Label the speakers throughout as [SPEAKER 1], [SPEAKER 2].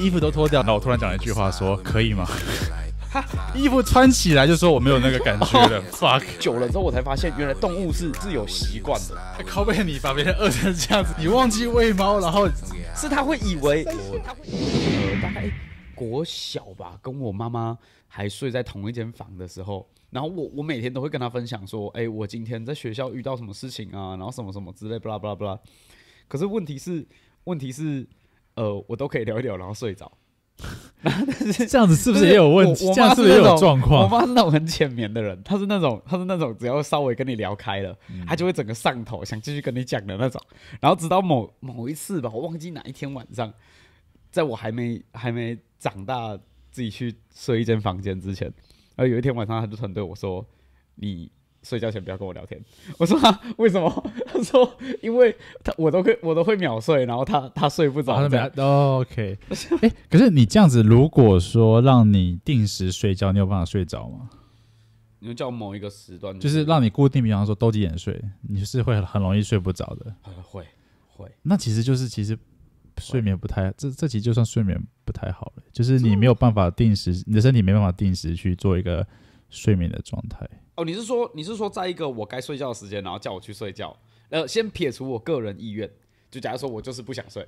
[SPEAKER 1] 衣服都脱掉，然后突然讲了一句话，说可以吗？衣服穿起来就说我没有那个感觉了。
[SPEAKER 2] fuck，久了之后我才发现，原来动物是是有习惯的。靠背你把别人饿成这样子，你忘记喂猫，然后是他会以为我。国小吧，跟我妈妈还睡在同一间房的时候，然后我我每天都会跟她分享说，哎，我今天在学校遇到什么事情啊，然后什么什么之类，巴拉巴拉巴拉。可是问题是，问题是。呃，我都可以聊一聊，然后睡着。
[SPEAKER 1] 然 后但是这样子是不是也有问题？这样是不是也有状况？我妈是那
[SPEAKER 2] 种很浅眠的人，她是那种，她是那种，只要稍微跟你聊开了，她就会整个上头，想继续跟你讲的那种。然后直到某某一次吧，我忘记哪一天晚上，在我还没还没长大自己去睡一间房间之前，然后有一天晚上，他就突然对我说：“你。”睡觉前不要跟我聊天。我说为什么？他说因为他我都会我都会秒睡，然后他他睡不着。O K。
[SPEAKER 1] 哎，可是你这样子，如果说让你定时睡觉，你有办法睡着吗？
[SPEAKER 2] 你就叫某一个时段，就是让
[SPEAKER 1] 你固定，比方说都几点睡，你是会很容易睡不着的。
[SPEAKER 2] 会会。
[SPEAKER 1] 那其实就是其实睡眠不太这这其实就算睡眠不太好，了，就是你没有办法定时，你的身体没办法定时去做一个。睡眠
[SPEAKER 2] 的状态哦，你是说你是说在一个我该睡觉的时间，然后叫我去睡觉？呃，先撇除我个人意愿，就假如说我就是不想睡，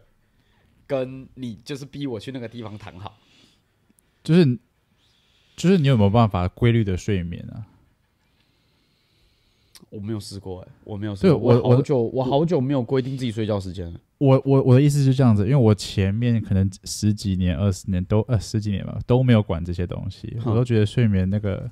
[SPEAKER 2] 跟你就是逼我去那个地方躺好，
[SPEAKER 1] 就是就是你有没有办法规律的睡眠
[SPEAKER 2] 啊？我没有试过哎，我没有，我我好久我好久没有规定自己睡觉时间了。
[SPEAKER 1] 我我我的意思就是这样子，因为我前面可能十几年、二十年都呃十几年吧都没有管这些东西，我都觉得睡眠那个。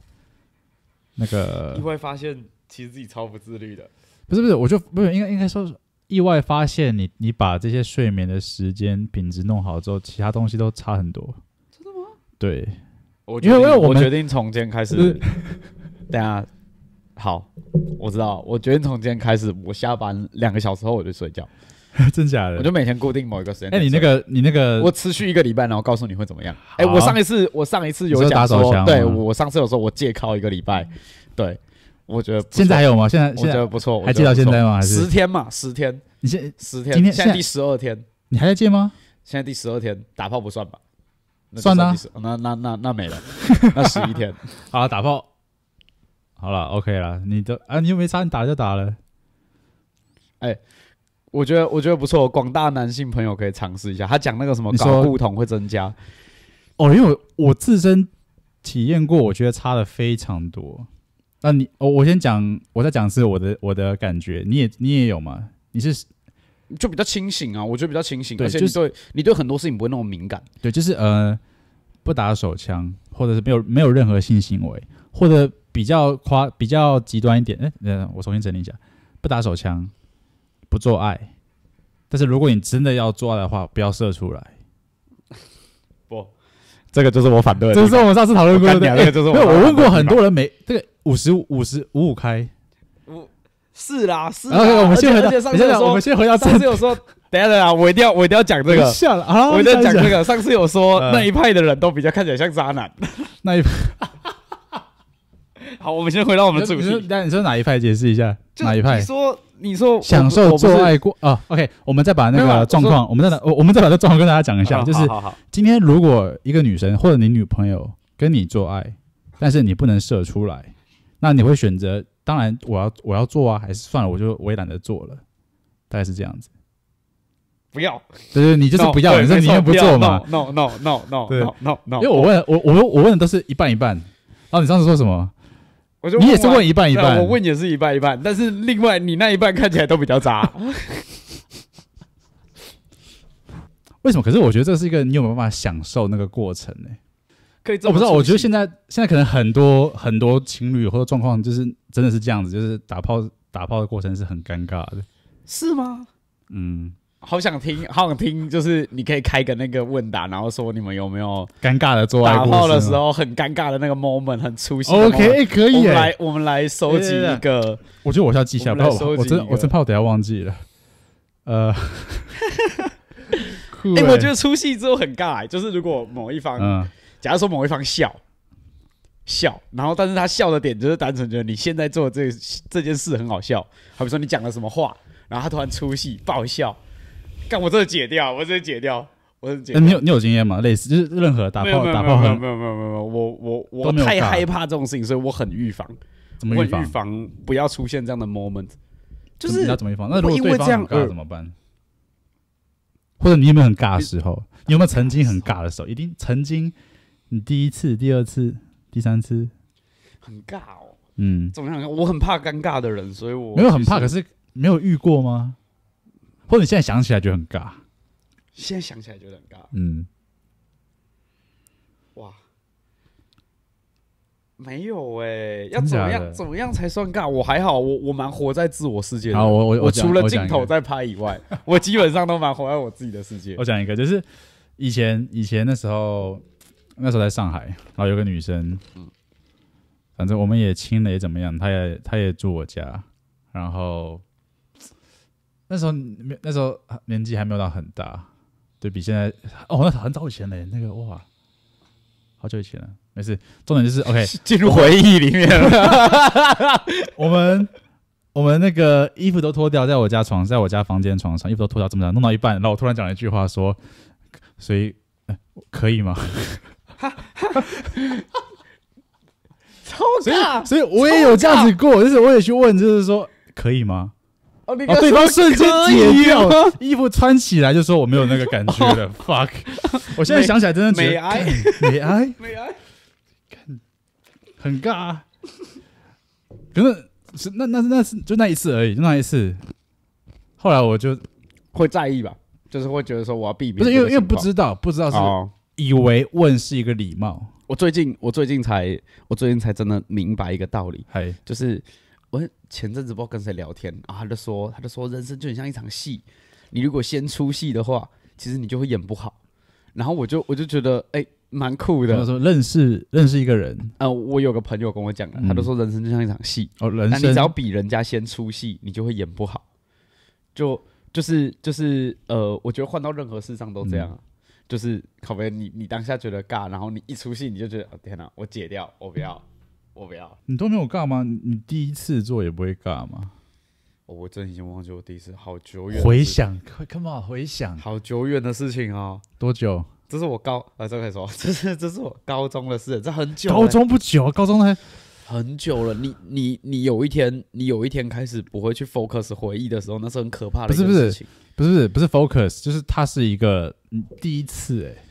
[SPEAKER 1] 那个 意
[SPEAKER 2] 外发现，其实自己超不自律的。
[SPEAKER 1] 不是不是，我就不是应该应该说，意外发现你你把这些睡眠的时间品质弄好之后，其他东西都
[SPEAKER 2] 差很多。真的吗？对，我因为因为我决定从今天开始。等下好，我知道，我决定从今天开始，我下班两个小时后我就睡觉。真假的，我就每天固定某一个时间。哎，你那个，你那个，我持续一个礼拜，然后告诉你会怎么样。哎，我上一次，我上一次有讲说，对我上次有说，我借靠一个礼拜。对，我觉得现在还有吗？现在我觉得不错，还借到现在吗？十天嘛，十天，你现十天，现在第十二天，
[SPEAKER 1] 你还在借吗？
[SPEAKER 2] 现在第十二天，打炮不算吧？算啊，那那那那没了，那十一天。好了，打炮，好了，OK 了。你的啊，你又没杀，你打就打了。哎。我觉得我觉得不错，广大男性朋友可以尝试一下。他讲那个什么睾固酮会增加，哦，因为我自身体验过，我觉得差的非常
[SPEAKER 1] 多。那你我我先讲，我再讲是我的我的感觉。你也你也有吗？
[SPEAKER 2] 你是就比较清醒啊？我觉得比较清醒，而且对你对很多事情不会那么敏感。
[SPEAKER 1] 对，就是呃，不打手枪，或者是没有没有任何性行为，或者比较夸比较极端一点。哎，我重新整理一下，不打手枪。不做爱，但是如果你真的要做爱的话，不要射出来。不，这个就是我反对。这是我们上次讨论过的，没有？我问过很多人，没这个
[SPEAKER 2] 五十五十五五开。五是啦，是。然我们先回到，上次。我们先回到。上次有说，等下，等下，我一定要，我一定要讲这个。笑了啊！我一定要讲这个。上次有说，那一派的人都比较看起来像渣男。那一派。好，我们先回到我们主题。
[SPEAKER 1] 你说哪一派？解释一下，哪一派？你
[SPEAKER 2] 说。你说享受做爱过
[SPEAKER 1] 啊？OK，我们再把那个状况，我们再拿，我我们再把这状况跟大家讲一下。就是今天，如果一个女生或者你女朋友跟你做爱，但是你不能射出来，那你会选择？当然，我要我要做啊，还是算了，我就我也懒得做了，大概是这样子。
[SPEAKER 2] 不要，对对，你就是不要，你说宁愿不做嘛？No，No，No，No，No，No，No。因为我问
[SPEAKER 1] 我我我问的都是一半一半。后你上次说什么？
[SPEAKER 2] 我你也是问一半一半，我问也是一半一半，但是另外你那一半看起来都比较渣。
[SPEAKER 1] 为什么？可是我觉得这是一个你有没有办法享受那个过程呢？可以，我不知道。我觉得现在现在可能很多很多情侣或者状况，就是真的是这样子，就是打炮打炮的过程是很尴尬的。是吗？嗯。
[SPEAKER 2] 好想听，好想听！就是你可以开个那个问答，然后说你们有没有
[SPEAKER 1] 尴尬的做爱故事？打炮的时
[SPEAKER 2] 候很尴尬的那个 moment 很出戏。OK，可以。来，我们来收集一个。我觉得我要记下，不要我真我真
[SPEAKER 1] 怕我等下忘记了。呃，
[SPEAKER 2] 哎，我觉得出戏之后很尬，就是如果某一方，假如说某一方笑笑，然后但是他笑的点就是单纯觉得你现在做这这件事很好笑，好比说你讲了什么话，然后他突然出戏爆笑。干！我真的解掉，我真的解掉，我很解。你有你
[SPEAKER 1] 有经验吗？类似就是任何打炮打炮没有
[SPEAKER 2] 没有没有没有我我我太害怕这种事情，所以我很预防，怎么预防？不要出现这样的 moment。就是你要怎么预防？那如果因为这样怎么办？
[SPEAKER 1] 或者你有没有很尬的时候？你有没有曾经很尬的时候？一定曾经，你第一次、第二次、第三次，
[SPEAKER 2] 很尬哦。嗯，怎么样？我很怕尴尬的人，所以我没有很怕，可是
[SPEAKER 1] 没有遇过吗？或者你现在想起来就很尬，
[SPEAKER 2] 现在想起来就很尬。嗯，哇，没有哎，要怎么样？怎么样才算尬？我还好，我我蛮活在自我世界。好，我我我除了镜头在拍以外，我基本上都蛮活在我自己的世界。我
[SPEAKER 1] 讲一个，就是以前以前的时候，那时候在上海，然后有个女生，嗯，反正我们也亲了也怎么样，她也她也住我家，然后。那时候没，那时候年纪还没有到很大，对比现在哦，那很早以前嘞，那个哇，好久以前了。没事，重点就是 OK，进入回忆里面了。我们我们那个衣服都脱掉，在我家床，在我家房间床上，衣服都脱掉，怎么讲？弄到一半，然后我突然讲了一句话，说：“所以可以吗？” 所以所以我也有这样子过，就是我也去问，就是说可以吗？哦，对方瞬间解约，衣服穿起来就说我没有那个感觉了。Fuck！我现在想起来真的觉得美哀美哀 美很尬。可是是那那那是就那一次而已，就那一次。后
[SPEAKER 2] 来我就会在意吧，就是会觉得说我要避免，不是因为因为不知道不知道是以为问是一个礼貌。我最近我最近才我最近才真的明白一个道理，就是。我前阵子不知道跟谁聊天啊，他就说，他就说人生就很像一场戏，你如果先出戏的话，其实你就会演不好。然后我就我就觉得，哎，蛮酷的。他说认识认识一个人啊，我有个朋友跟我讲的，他就说人生就像一场戏哦，人生你只要比人家先出戏，你就会演不好。就就是就是呃，我觉得换到任何事上都这样啊。就是，考比你你当下觉得尬，然后你一出戏，你就觉得，哦天哪，我解掉，我不要。我不要，
[SPEAKER 1] 你都没有干吗？你第一次做也不会干吗？
[SPEAKER 2] 我我真已经忘记我第一次好久远。回想，Come on，回想好久远的事情哦。多久？这是我高……哎，这开可以说，这是这是我高中的事，这很久。高中
[SPEAKER 1] 不久啊，高中还
[SPEAKER 2] 很久了。你你你有一天，你有一天开始不会去 focus 回忆的时候，那是很可怕的事情。不是不是
[SPEAKER 1] 不是不是 focus，就是它是一个
[SPEAKER 2] 第一次哎。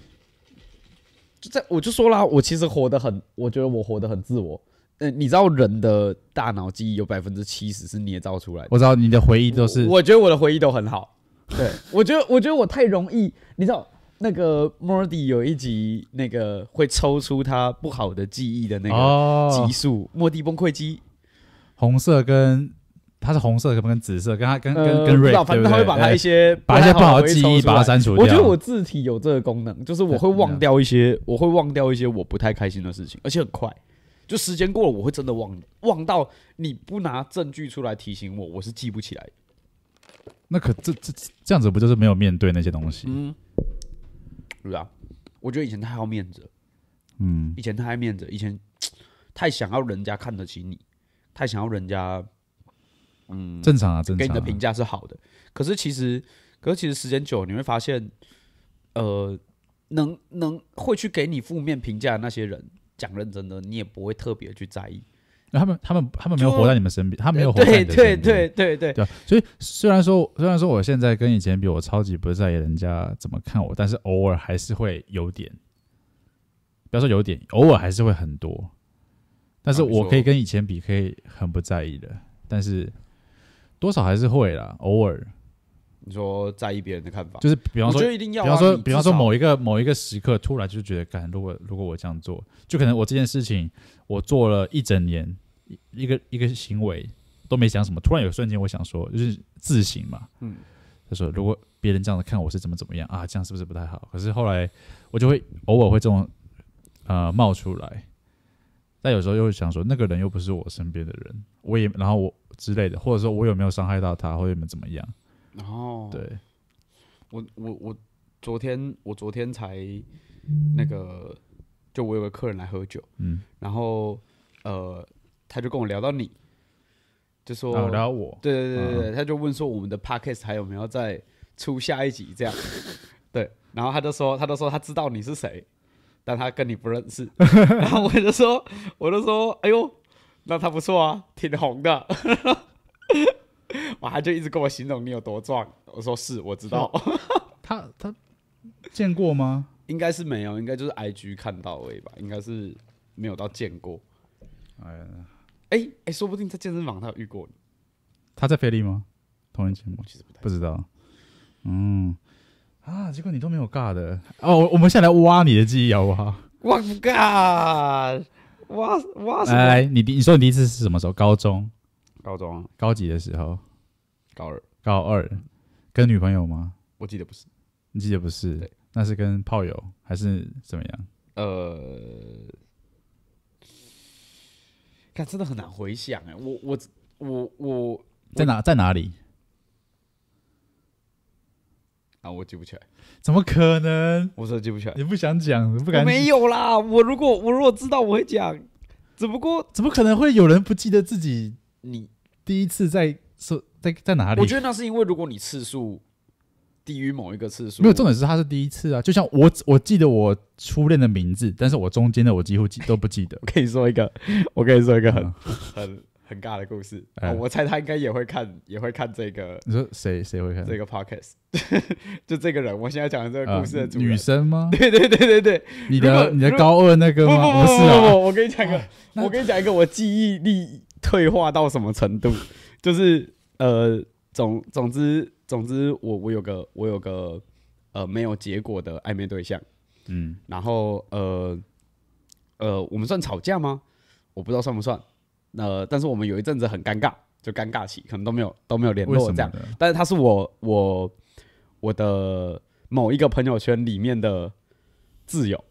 [SPEAKER 2] 就在我就说啦，我其实活得很，我觉得我活得很自我。嗯，你知道人的大脑记忆有百分之七十是捏造出来的。我知道你的回忆都是，我觉得我的回忆都很好。对，我觉得，我觉得我太容易。你知道那个莫迪有一集，那个会抽出他不好的记忆的那个技术——莫迪崩溃机，
[SPEAKER 1] 红色跟它是红色，可跟紫色，跟他跟跟跟瑞，反正他会把他一些把一些不好的记忆把它删除掉。我觉得我
[SPEAKER 2] 字体有这个功能，就是我会忘掉一些，我会忘掉一些我不太开心的事情，而且很快。就时间过了，我会真的忘忘到你不拿证据出来提醒我，我是记不起来
[SPEAKER 1] 那可这这这样子不就是没有面对那些东西？
[SPEAKER 2] 嗯，对吧？我觉得以前太好面子，嗯，以前太爱面子，以前 太想要人家看得起你，太想要人家，嗯，正常啊，给你的评价是好的。可是其实，可是其实时间久，你会发现，呃，能能会去给你负面评价的那些人。讲认真的，你也不会特别去在意。
[SPEAKER 1] 那他们，他们，他们没有活在你们身边，他没有对对对对对对。所以虽然说，虽然说我现在跟以前比，我超级不在意人家怎么看我，但是偶尔还是会有点，不要说有点，偶尔还是会很多。但是我可以跟以前比，可以很不在意的，但是多少还是会啦，偶尔。
[SPEAKER 2] 你说在意别人的看法，就是比方说，比方说，比方说，某
[SPEAKER 1] 一个某一个时刻，突然就觉得，感如果如果我这样做，就可能我这件事情，我做了一整年，一一个一个行为都没想什么，突然有瞬间我想说，就是自省嘛，嗯，他说如果别人这样子看我是怎么怎么样啊，这样是不是不太好？可是后来我就会偶尔会这种，呃，冒出来，但有时候又会想说，那个人又不是我身边的人，我也然后我之类的，或者说我有没有伤害到他，或者怎么怎么样。
[SPEAKER 2] 然后，对，我我我昨天我昨天才那个，就我有个客人来喝酒，嗯，然后呃，他就跟我聊到你，就说聊我，对对对对对，他就问说我们的 podcast 还有没有再出下一集这样，对，然后他就说，他就说他知道你是谁，但他跟你不认识，然后我就说，我就说，哎呦，那他不错啊，挺红的。他就一直跟我形容你有多壮，我说是，我知道。他他
[SPEAKER 1] 见过吗？
[SPEAKER 2] 应该是没有，应该就是 I G 看到已吧，应该是没有到见过。哎哎，说不定在健身房他有遇过你。
[SPEAKER 1] 他在菲利吗？同人节目其实不太不知道。嗯啊，结果你都没有尬的哦。我们现在来挖你的记忆好不好？
[SPEAKER 2] 我尬，挖挖。哎，
[SPEAKER 1] 你第你说你第一次是什么时候？高中，高中高几的时候？高二，高二，跟女朋友吗？我记得不是，你记得不是？那是跟炮友还是
[SPEAKER 2] 怎么样？呃，看真的很难回想哎，我我我我在哪在哪里啊？我记不起来，
[SPEAKER 1] 怎么可能？我说记不起来，你不想讲，不敢？没
[SPEAKER 2] 有啦，我如果我如果知道我会讲，只不过怎么可能会有
[SPEAKER 1] 人不记得自己你第一次在说。在哪里？我觉得
[SPEAKER 2] 那是因为，如果你次数低于某一个次数，没有重点是他
[SPEAKER 1] 是第一次啊。就像我，我记得我初恋的名字，但是我中间的我几乎记都不记得。我跟你说一个，我跟你说一个很
[SPEAKER 2] 很很尬的故事。我猜他应该也会看，也会看这个。你说谁谁会看这个 podcast？就这个人，我现在讲的这个故事的女生吗？对对对对对，你的你的高二那个吗？不是，我我跟你讲一个，我跟你讲一个，我记忆力退化到什么程度？就是。呃，总总之总之，我我有个我有个呃没有结果的暧昧对象，嗯，然后呃呃，我们算吵架吗？我不知道算不算。那但是我们有一阵子很尴尬，就尴尬期，可能都没有都没有联络这样。但是他是我我我的某一个朋友圈里面的挚友。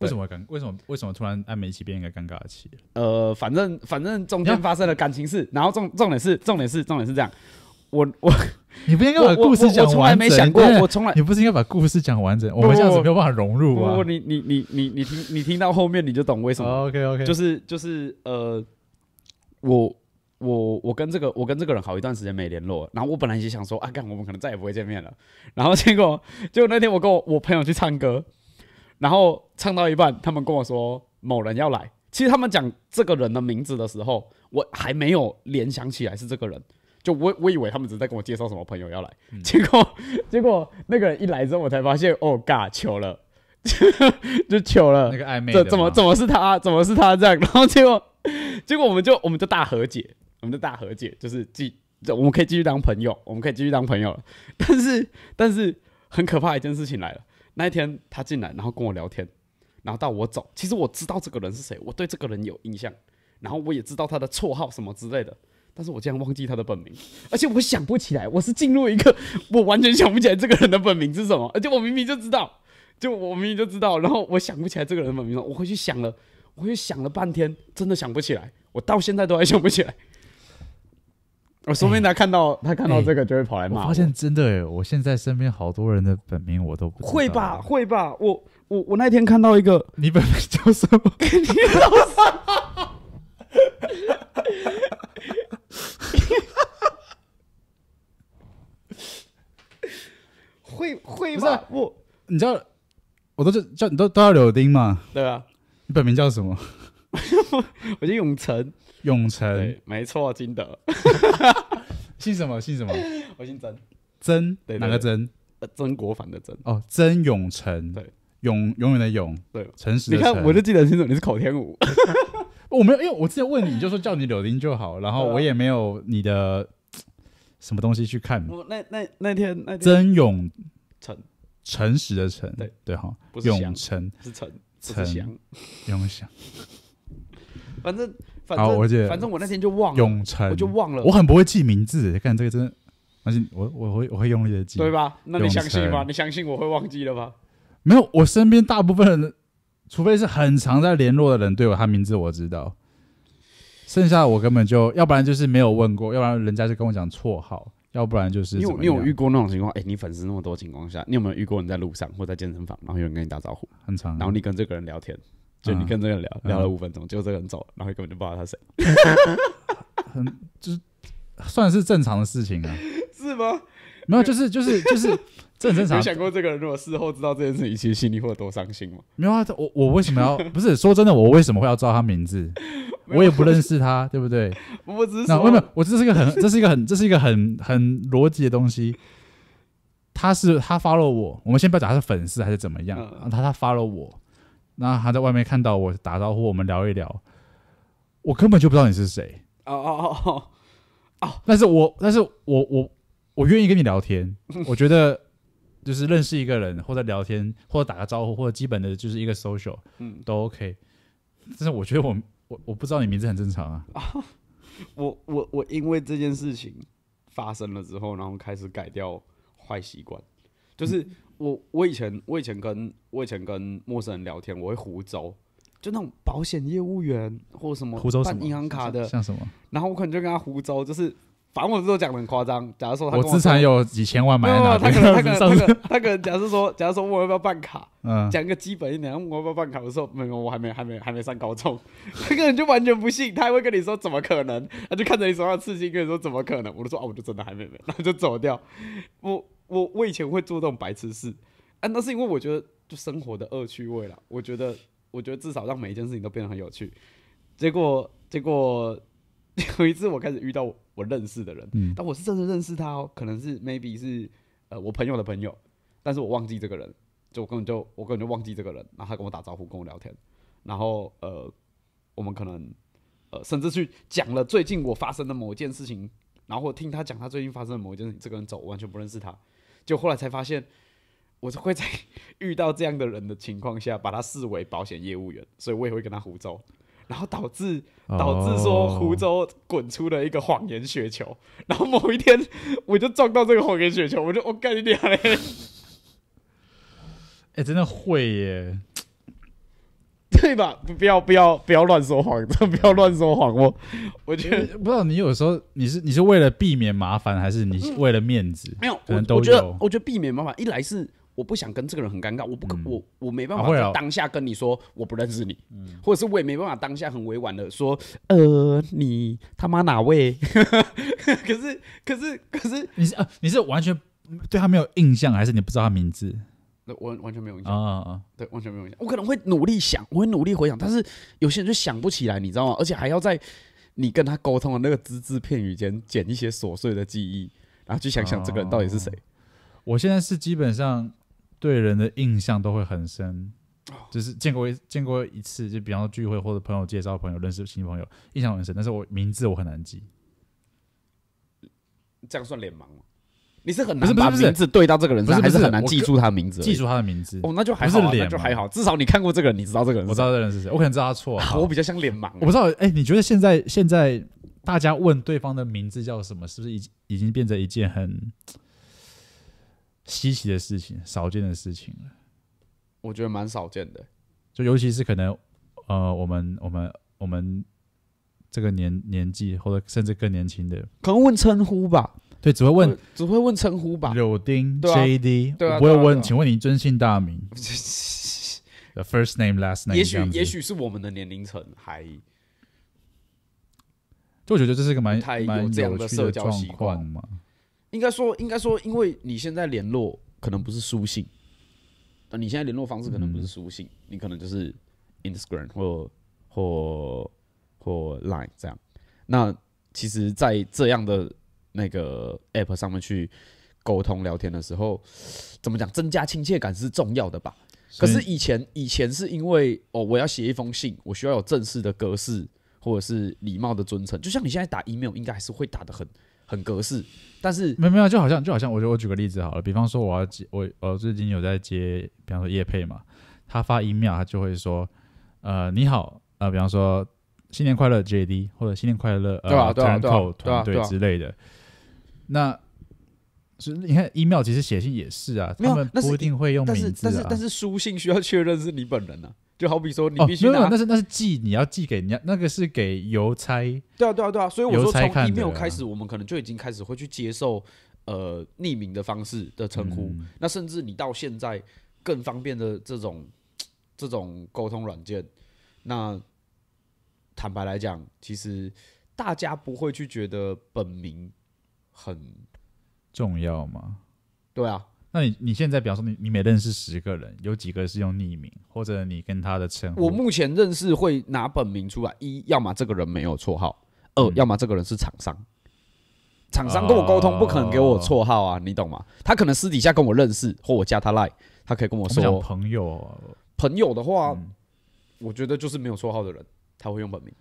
[SPEAKER 2] 为什么
[SPEAKER 1] 尴？为什么为什么突然暧昧期变一个尴尬期？
[SPEAKER 2] 呃，反正反正中间发生了感情事，然后重重点是重点是重点是这样。我我 你不应该把故事讲完整。我从来没想过，我从
[SPEAKER 1] 来你不是应该把故事讲完整？我们这样子没有办法融入啊！
[SPEAKER 2] 你你你你你听你听到后面你就懂为什么？OK OK，就是就是呃，我我我跟这个我跟这个人好一段时间没联络，然后我本来也想说啊，干我们可能再也不会见面了。然后结果结果那天我跟我我朋友去唱歌。然后唱到一半，他们跟我说某人要来。其实他们讲这个人的名字的时候，我还没有联想起来是这个人，就我我以为他们只是在跟我介绍什么朋友要来。结果结果那个人一来之后，我才发现，哦嘎，求了，就求了，那个暧昧怎怎么怎么是他，怎么是他这样？然后结果结果我们就我们就大和解，我们就大和解，就是继我们可以继续当朋友，我们可以继续当朋友了。但是但是很可怕一件事情来了。那一天他进来，然后跟我聊天，然后到我走。其实我知道这个人是谁，我对这个人有印象，然后我也知道他的绰号什么之类的，但是我竟然忘记他的本名，而且我想不起来，我是进入一个我完全想不起来这个人的本名是什么，而且我明明就知道，就我明明就知道，然后我想不起来这个人本名了。我回去想了，我回去想了半天，真的想不起来，我到现在都还想不起来。我说明他看到他看到这个就会跑来骂。我发现
[SPEAKER 1] 真的，我现在身边好多人的本名我都不会
[SPEAKER 2] 吧？会吧？我我我那天看到一个，你本名叫什么？你 老，会会吧？不，
[SPEAKER 1] 你知道，我都叫叫你都都叫柳丁嘛？对啊，
[SPEAKER 2] 你本名叫什么？我叫永成。永成，没错，金德。姓什么？姓什么？我姓曾，曾對哪个曾？曾国藩的曾
[SPEAKER 1] 哦。曾永成，对，永永远的永，对，诚实。你看，我就记得清
[SPEAKER 2] 楚，你是口天武。
[SPEAKER 1] 我没有，因为我之前问你，你就说叫你柳丁就好，然后我也没有你的 什么东西去看。我
[SPEAKER 2] 那那那天，那曾永成，
[SPEAKER 1] 诚实的诚，对对哈，永成是诚诚永祥，
[SPEAKER 2] 反正。好，记得，反正我那天就忘了，永我就忘了，我很不
[SPEAKER 1] 会记名字，看这个真的，而且我我会我会用力的记，对吧？那你相信吗？你
[SPEAKER 2] 相信我会忘记了吗？
[SPEAKER 1] 没有，我身边大部分人，除非是很常在联络的人，对我他名字我知道，剩下我根本就要不然就是没有问过，要不然人家就跟我讲绰号，要不然就是你有你有遇
[SPEAKER 2] 过那种情况？哎，你粉丝那么多情况下，你有没有遇过你在路上或在健身房，然后有人跟你打招呼，很长，然后你跟这个人聊天？就你跟这个人聊聊了五分钟，果这个人走了，然后根本就不知道他谁，
[SPEAKER 1] 很就算是正常的事情啊，
[SPEAKER 2] 是吗？没有，就是就是就是这很正常。你想过这个人如果事后知道这件事情，其实心里会有多伤心吗？没有啊，我我为什么要不是说真的？我为什么会
[SPEAKER 1] 要知道他名字？我也不认识他，对不对？那没有，我这是一个很这是一个很这是一个很很逻辑的东西。他是他发了我，我们先不要讲他是粉丝还是怎么样，他他发了我。那他在外面看到我打招呼，我们聊一聊，我根本就不知道你是谁。哦哦哦哦，但是我但是我我我愿意跟你聊天，我觉得就是认识一个人或者聊天或者打个招呼或者基本的就是一个 social，嗯，都 OK。但是我觉得我我我不知道你名字很正常啊。
[SPEAKER 2] 我我我因为这件事情发生了之后，然后开始改掉坏习惯，就是。我我以前我以前跟我以前跟陌生人聊天，我会胡诌，就那种保险业务员或什么办银行卡的，像什么，然后我可能就跟他胡诌，就是反正我就是讲的很夸张。假如说我资产有几千万，没有没有，他可能 他可能他可能，假设说假如说我要不要办卡，嗯，讲一个基本一点，我要办卡，我说没有，我还没还没还没上高中，他可能就完全不信，他还会跟你说怎么可能，他就看着你手上刺青跟你说怎么可能，我就说啊我就真的还没没，然后就走掉，我。我我以前会做这种白痴事，啊，那是因为我觉得就生活的恶趣味了。我觉得，我觉得至少让每一件事情都变得很有趣。结果，结果 有一次我开始遇到我认识的人，但我是真的认识他哦，可能是 maybe 是呃我朋友的朋友，但是我忘记这个人，就我根本就我根本就忘记这个人。然后他跟我打招呼，跟我聊天，然后呃，我们可能呃甚至去讲了最近我发生的某一件事情，然后听他讲他最近发生的某一件事情。这个人走，我完全不认识他。就后来才发现，我就会在遇到这样的人的情况下，把他视为保险业务员，所以我也会跟他胡诌，然后导致导致说湖州滚出了一个谎言雪球，然后某一天我就撞到这个谎言雪球，我就我干你讲嘞，哎，真的会耶。对吧？不要不要不要乱说谎，不要乱说谎。我我觉得
[SPEAKER 1] 不知道你有时候你是你是为了避免麻烦，还是你为了面子？没有，我我觉得我
[SPEAKER 2] 觉得避免麻烦，一来是我不想跟这个人很尴尬，我不我我没办法在当下跟你说我不认识你，或者是我也没办法当下很委婉的说，呃，你他妈哪位？可是可是可是你是你是完全对他没有印象，还是你不知道他名字？那完完全没有印象啊啊！对，完全没有印象。我可能会努力想，我会努力回想，但是有些人就想不起来，你知道吗？而且还要在你跟他沟通的那个只字片语间捡一些琐碎的记忆，然后去想想这个人到底是谁。
[SPEAKER 1] 我现在是基本上对人的印象都会很深，就是见过一见过一次，就比方说聚会或者朋友介绍朋友认识新朋友，印象很深，但是我名字我很难记。
[SPEAKER 2] 这样算脸盲吗？你是很难不是把名字对到这个人上，还是很难记住他的名字？记住他的名字哦，那就还好，就还好，至少你看过这个人，你知道这个人。我知道这个人是谁，我可能知道他错。我比较像脸盲。我不知
[SPEAKER 1] 道，哎，你觉得现在现在大家问对方的名字叫什么，是不是已已经变成一件很稀奇的事情、少见的事情了？
[SPEAKER 2] 我觉得蛮少见的，
[SPEAKER 1] 就尤其是可能呃，我们我们我们这个年年纪或者甚至更年轻的，可能问称呼吧。对，只会问
[SPEAKER 2] 只会问称呼吧，柳丁 J D，不会问，请
[SPEAKER 1] 问您尊姓大名？The first name,
[SPEAKER 2] last name。也许也许是我们的年龄层还，
[SPEAKER 1] 就我觉得这是一个蛮
[SPEAKER 2] 蛮有这样的社交习惯嘛。应该说，应该说，因为你现在联络可能不是书信，那你现在联络方式可能不是书信，你可能就是 Instagram 或或或 Line 这样。那其实，在这样的。那个 app 上面去沟通聊天的时候，怎么讲增加亲切感是重要的吧？可是以前以前是因为哦，我要写一封信，我需要有正式的格式或者是礼貌的尊称，就像你现在打 email 应该还是会打的很很格式，但是没有没有，就好像就好像我觉得我举个
[SPEAKER 1] 例子好了，比方说我要接我我最近有在接，比方说叶佩嘛，他发 email 他就会说呃你好呃比方说新年快乐 JD 或者新年快乐对吧对吧团队之类的。
[SPEAKER 2] 那，是你看
[SPEAKER 1] ，email 其实写信也是啊，没有，那一定会用名字，但是但是
[SPEAKER 2] 书信需要确认是你本人呐，就好比说你必须，没有，那是那是
[SPEAKER 1] 寄你要寄给人家，那个是给邮差，
[SPEAKER 2] 对啊对啊对啊，所以我说从 email 开始，我们可能就已经开始会去接受呃匿名的方式的称呼，那甚至你到现在更方便的这种 这种沟通软件，那坦白来讲，其实大家不会去觉得本名。很重要吗？对啊，
[SPEAKER 1] 那你你现在，比方说你你每认识十个人，有几个是用匿名，或者你
[SPEAKER 2] 跟他的称？我目前认识会拿本名出来，一要么这个人没有绰号，二要么这个人是厂商。厂商跟我沟通不可能给我绰号啊，你懂吗？他可能私底下跟我认识，或我加他 line，他可以跟我说朋友。朋友的话，我觉得就是没有绰号的人，他会用本名。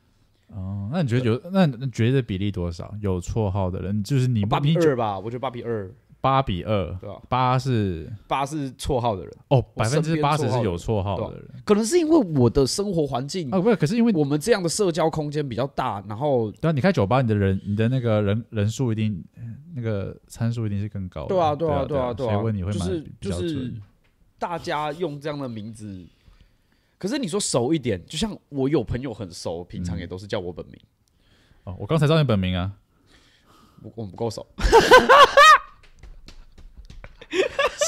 [SPEAKER 2] 哦，那你觉得有？那你
[SPEAKER 1] 觉得比例多少？有绰号的人就是你八比二
[SPEAKER 2] 吧？我觉得八比二，
[SPEAKER 1] 八比二，
[SPEAKER 2] 对吧？八是八是绰号的人哦，百分之八十是有绰号的人，可能是因为我的生活环境啊，不，是，可是因为我们这样的社交空间比较大，然后对啊，你
[SPEAKER 1] 开酒吧，你的人，你的那个人人数一定那个参数一定是更高的，对啊，对啊，对啊，对啊，所以你会就是就是
[SPEAKER 2] 大家用这样的名字。可是你说熟一点，就像我有朋友很熟，平常也都是叫我本名。哦，
[SPEAKER 1] 我刚才叫你本名啊，
[SPEAKER 2] 我我们不够熟。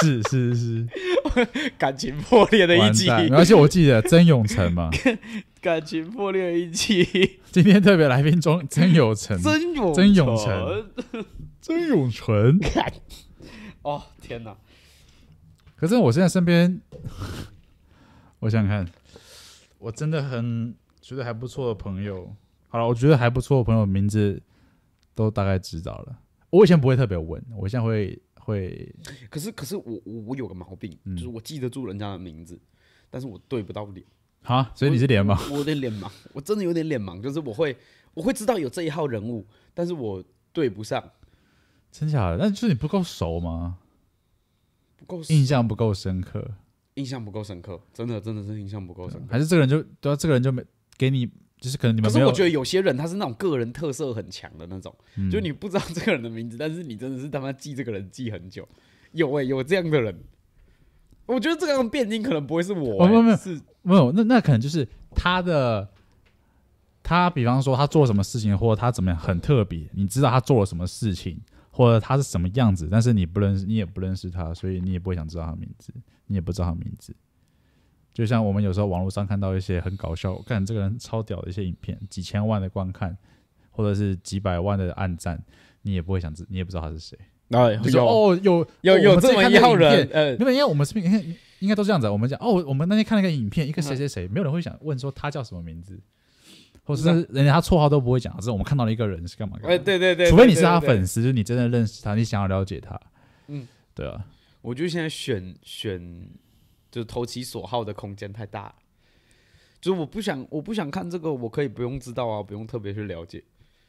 [SPEAKER 1] 是 是是，
[SPEAKER 2] 感情破裂的一集。而且我
[SPEAKER 1] 记得曾永成嘛，
[SPEAKER 2] 感情破裂一集。今天特别来宾中，曾永成、曾永、曾永成、曾永纯。哦天哪！
[SPEAKER 1] 可是我现在身边，我想看。我真的很觉得还不错的朋友，好了，我觉得还不错的朋友名字都大概知道了。我以前不会特别问，我现在会会。
[SPEAKER 2] 可是可是我我我有个毛病，就是我记得住人家的名字，但是我对不到脸。
[SPEAKER 1] 好，所以你是脸盲？
[SPEAKER 2] 我有点脸盲，我真的有点脸盲，就是我会我会知道有这一号人物，但是我对不上。
[SPEAKER 1] 真假的？那就是你不够熟吗？不够，印象不够深刻。
[SPEAKER 2] 印象不够深刻，真的，真的是印象不够深刻，
[SPEAKER 1] 还是这个人就对啊，这个人就没给你，就是可能你们没有。我觉
[SPEAKER 2] 得有些人他是那种个人特色很强的那种，就你不知道这个人的名字，但是你真的是他妈记这个人记很久。有哎，有这样的人，我觉得这样变音可能不会是我，没有没有
[SPEAKER 1] 是没有，那那可能就是他的，他比方说他做什么事情，或者他怎么样很特别，你知道他做了什么事情。或者他是什么样子，但是你不认识，你也不认识他，所以你也不会想知道他名字，你也不知道他名字。就像我们有时候网络上看到一些很搞笑，看这个人超屌的一些影片，几千万的观看，或者是几百万的暗赞，你也不会想知，你也不知道他是谁。啊，有哦，有有有这么一号人？没有，因为我们是应该应该都这样子。我们讲哦，我们那天看了一个影片，一个谁谁谁，没有人会想问说他叫什么名字。或是人家他绰号都不会讲，是我们看到了一个人是干嘛？哎，对对对，除非你是他粉丝，就你真的认识他，你想要了解他。嗯，
[SPEAKER 2] 对啊，我就现在选选，就投其所好的空间太大就是我不想我不想看这个，我可以不用知道啊，不用特别去了解。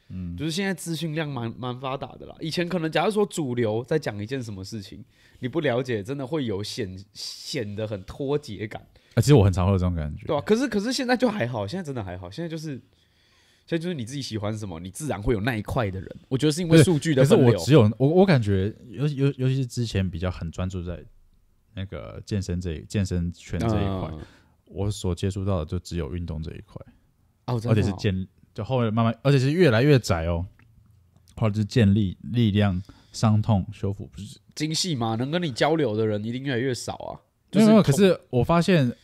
[SPEAKER 2] 嗯，就是现在资讯量蛮蛮发达的啦，以前可能假如说主流在讲一件什么事情，你不了解，真的会有显显得很脱节感。
[SPEAKER 1] 啊，其实我很常会有这种感
[SPEAKER 2] 觉，对啊，可是可是现在就还好，现在真的还好。现在就是，现在就是你自己喜欢什么，你自然会有那一块的人。我觉得是因为数据的可是我只有
[SPEAKER 1] 我，我感觉尤尤尤其是之前比较很专注在那个健身这一健身圈这一块，我所接触到的就只有运动这一块。哦，而且是健，就后面慢慢，而且是越来越窄哦。或者是建立力量、伤痛修复，不是
[SPEAKER 2] 精细吗？能跟你交流的人一定越来越少啊。没有，可
[SPEAKER 1] 是我发现。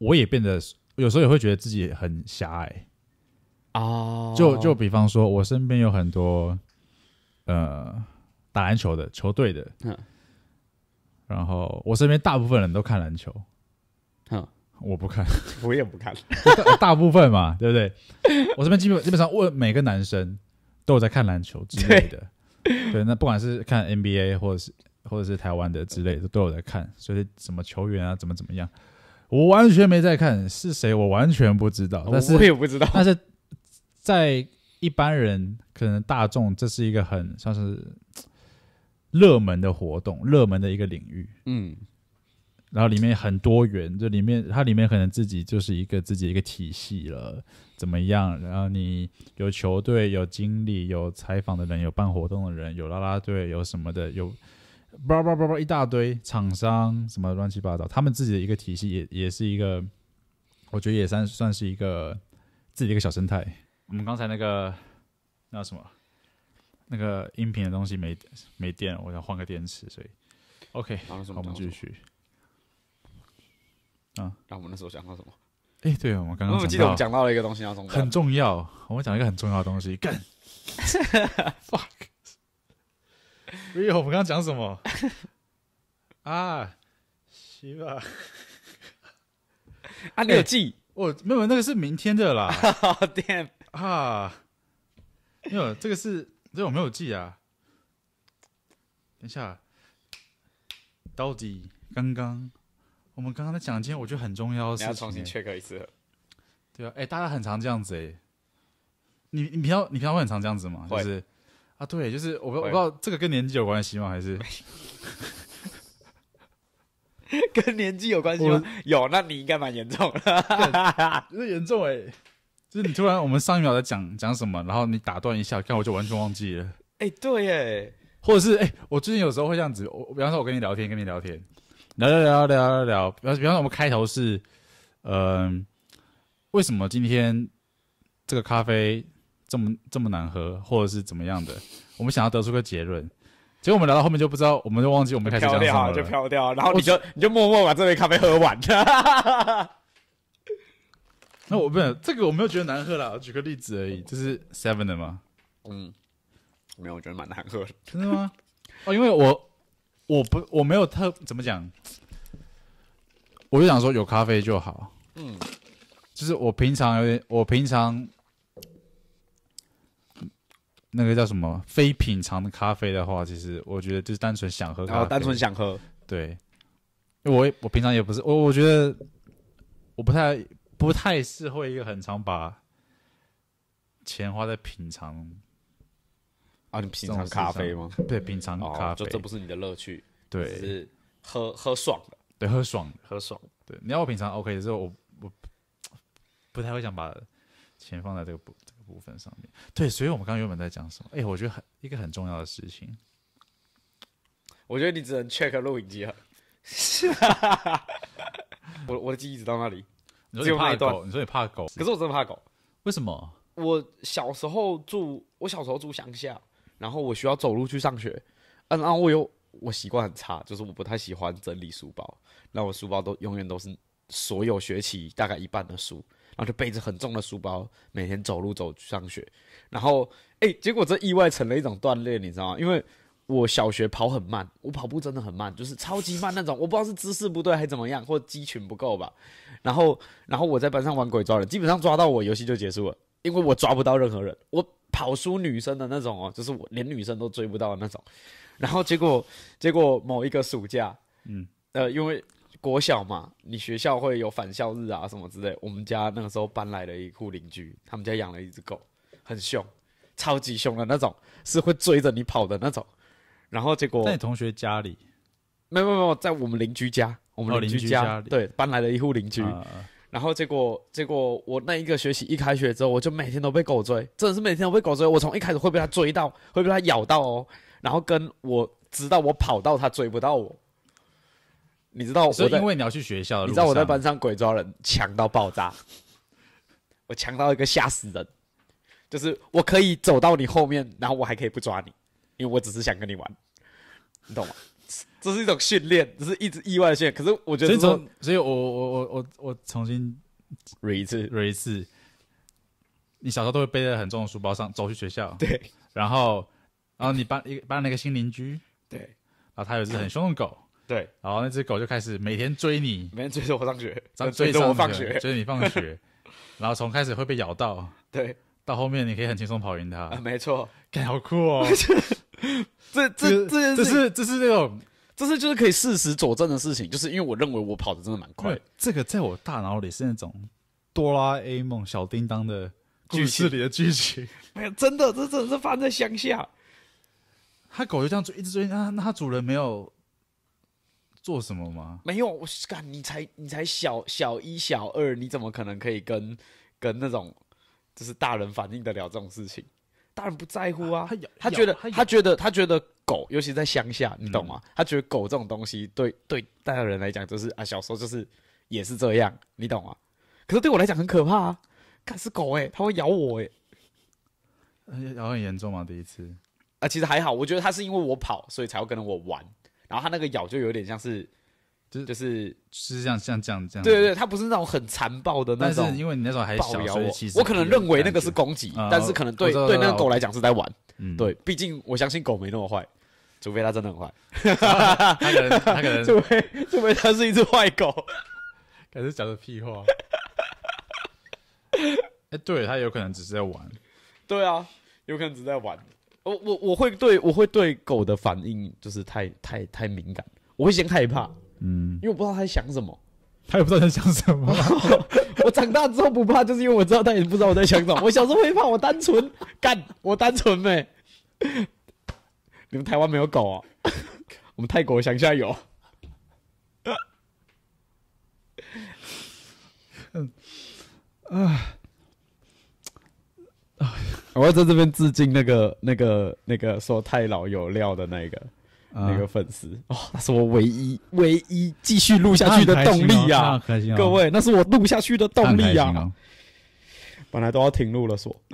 [SPEAKER 1] 我也变得有时候也会觉得自己很狭隘哦。就就比方说，我身边有很多呃打篮球的、球队的，嗯。然后我身边大部分人都看篮球，嗯，我不看，我也不看，大部分嘛，对不对？我这边基本基本上问每个男生都有在看篮球之类的，对。那不管是看 NBA 或者是或者是台湾的之类的，都有在看，所以什么球员啊，怎么怎么样。我完全没在看是谁，我完全不知道。我也不知道。但是在一般人可能大众，这是一个很像是热门的活动，热门的一个领域。嗯。然后里面很多元，这里面它里面可能自己就是一个自己一个体系了，怎么样？然后你有球队，有经理，有采访的人，有办活动的人，有啦啦队，有什么的有。叭叭叭叭一大堆厂商什么乱七八糟，他们自己的一个体系也也是一个，我觉得也算算是一个自的一个小生态。我们刚才那个那什么那个音频的东西没没电，我想换个电池，所以 OK。我们继
[SPEAKER 2] 续啊，那我们那时候讲到什么？
[SPEAKER 1] 哎，对，我们刚刚我记得我们讲到了一个东西，很重要。我们讲一个很重要的东西，干。我们刚刚讲什么 啊？记了 啊？你有记？我没有，那个是明天的啦。天 啊！没有，这个是这个我没有记啊。等一下，到底刚刚我们刚刚在讲一件我觉得很重要的事情。要重新 check 一次。对啊，哎，大家很常这样子哎。你你平常你平常会很常这样子吗？就是。啊，对，就是我我不知道这个跟年纪有关系吗？还是
[SPEAKER 2] 跟年纪有关系吗？有，那你应该蛮严重，就 是严重哎，
[SPEAKER 1] 就是你突然我们上一秒在讲讲什么，然后你打断一下，看我就完全忘记了。
[SPEAKER 2] 哎，对耶，
[SPEAKER 1] 或者是哎，我最近有时候会这样子，我比方说，我跟你聊天，跟你聊天，聊聊聊聊聊聊，比方比方说，我们开头是，嗯，为什么今天这个咖啡？这么这么难喝，或者是怎么样的？我们想要得出个结论。结果我们聊到后面就不知道，我们就忘记我们开始讲什么了。就飘掉，
[SPEAKER 2] 然后你就 你就默默把这杯咖啡喝完。
[SPEAKER 1] 那我不，这个我没有觉得难喝了，举个例子而已。这是 Seven 的吗？嗯，没有，我觉得蛮难喝的。真的吗？哦，因为我我不我没有特怎么讲，我就想说有咖啡就好。嗯，就是我平常有点，我平常。那个叫什么非品尝的咖啡的话，其实我觉得就是单纯想喝，咖啡，单纯想喝。对，我我平常也不是我，我觉得我不太不太适合一个很常把钱花在品尝啊，你品尝咖啡吗？对，品尝咖啡，就这不是
[SPEAKER 2] 你的乐趣，对，是喝喝爽的，对，喝爽，喝爽。
[SPEAKER 1] 对，你要我品尝 OK，是我我不太会想把钱放在这个部分上面对，所以，我们刚刚原本在讲什么？哎，我觉得很一个很重要的事情。
[SPEAKER 2] 我觉得你只能 check 录影机了。我我的记一直到那里，你说你怕狗？你说你怕狗？可是我真怕狗。为什么？我小时候住，我小时候住乡下，然后我需要走路去上学。嗯，然后我又我习惯很差，就是我不太喜欢整理书包，那我书包都永远都是所有学期大概一半的书。然后就背着很重的书包，每天走路走去上学。然后，哎，结果这意外成了一种锻炼，你知道吗？因为我小学跑很慢，我跑步真的很慢，就是超级慢那种。我不知道是姿势不对还怎么样，或肌群不够吧。然后，然后我在班上玩鬼抓人，基本上抓到我游戏就结束了，因为我抓不到任何人。我跑输女生的那种哦，就是我连女生都追不到的那种。然后结果，结果某一个暑假，嗯，呃，因为。国小嘛，你学校会有返校日啊什么之类。我们家那个时候搬来了一户邻居，他们家养了一只狗，很凶，超级凶的那种，是会追着你跑的那种。然后结果在同学家里，没有没有没有，在我们邻居家，我们邻居家对搬来了一户邻居。然后结果结果我那一个学期一开学之后，我就每天都被狗追，真的是每天都被狗追。我从一开始会被它追到会被它咬到哦，然后跟我直到我跑到它追不到我。你知道，所以因为你要去学校你知道我在班上鬼抓人强到爆炸，我强到一个吓死人，就是我可以走到你后面，然后我还可以不抓你，因为我只是想跟你玩，你懂吗？
[SPEAKER 1] 这是一种训练，这是一直意外的训练。可是我觉得，所以所以，我我我我我重新，re 一次 re 一次，你小时候都会背在很重的书包上走去学校，对，然后然后你搬一搬那个新邻居，对，然后他有只很凶的狗。对，然后那只狗就开始每天追你，
[SPEAKER 2] 每天追着我上学，追着我放学，追着你放学，
[SPEAKER 1] 然后从开始会被咬到，对，到后面你可以很轻松跑赢它。
[SPEAKER 2] 没错，感好酷哦！这这这件事，这是这是那种，这是就是可以事实佐证的事情，就是因为我认为我跑的真的蛮快。这个在我大脑里是那
[SPEAKER 1] 种哆啦 A 梦小叮当的故事里的剧情。没有，真的，这真的是发生在乡下。他狗就这样追，一直追啊，那它主人没有。
[SPEAKER 2] 做什么吗？没有，我干你才你才小小一小二，你怎么可能可以跟跟那种就是大人反应得了这种事情？大人不在乎啊，他他觉得他觉得他觉得狗，尤其在乡下，你懂吗？他觉得狗这种东西对对大人来讲就是啊，小时候就是也是这样，你懂吗？可是对我来讲很可怕啊，看是狗诶，它会咬我哎，咬很严重吗？第一次啊，其实还好，我觉得它是因为我跑，所以才要跟着我玩。然后它那个咬就有点像是，就是就是
[SPEAKER 1] 是像像这样这样，对对
[SPEAKER 2] 对，它不是那种很残暴的那种。但是因为你那时候还小，所以其实我可能认为那个是攻击，但是可能对对那个狗来讲是在玩。对，毕竟我相信狗没那么坏，除非它真的很坏。它可能，它可能，除非除非它是一只坏狗。可是讲的屁话。哎，对，它有可能只是在玩。对啊，有可能只是在玩。我我我会对我会对狗的反应就是太太太敏感，我会先害怕，嗯，因为我不知道它想什么，它也不知道在想什么。我长大之后不怕，就是因为我知道它也不知道我在想什么。我小时候会怕，我单纯，干，我单纯呗。你们台湾没有狗啊？我们泰国乡下有。嗯，我要在这边致敬那个、那个、那个说太老有料的那个那个粉丝哦，那是我唯一唯一继续录下去的动力呀！各位，那是我录下去的动力呀！本来都要停录了，说。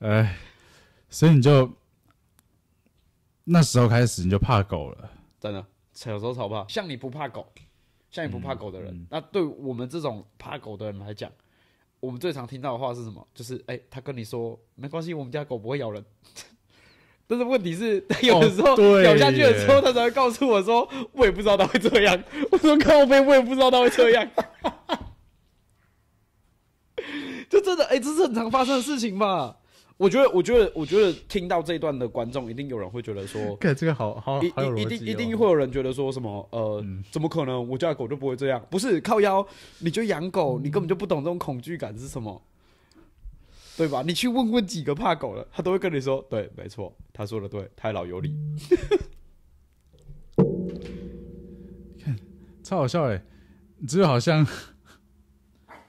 [SPEAKER 2] 哎，所以你就那
[SPEAKER 1] 时候开始你就怕狗了，
[SPEAKER 2] 真的？小时候超怕，像你不怕狗，像你不怕狗的人，那对我们这种怕狗的人来讲。我们最常听到的话是什么？就是哎，他跟你说没关系，我们家狗不会咬人。但是问题是，有的时候咬下去了之候，他才会告诉我说，我也不知道他会这样。我说康面，我也不知道他会这样。就真的，哎，这是很常发生的事情吧。我觉得，我觉得，我觉得听到这段的观众，一定有人会觉得说，看
[SPEAKER 1] 这个好好，一一定一定
[SPEAKER 2] 会有人觉得说什么，呃，怎么可能？我家狗就不会这样？不是靠妖？你就养狗，你根本就不懂这种恐惧感是什么，对吧？你去问问几个怕狗的，他都会跟你说，对，没错，他说的对，太老有理。
[SPEAKER 1] 看，超好笑哎，只有好像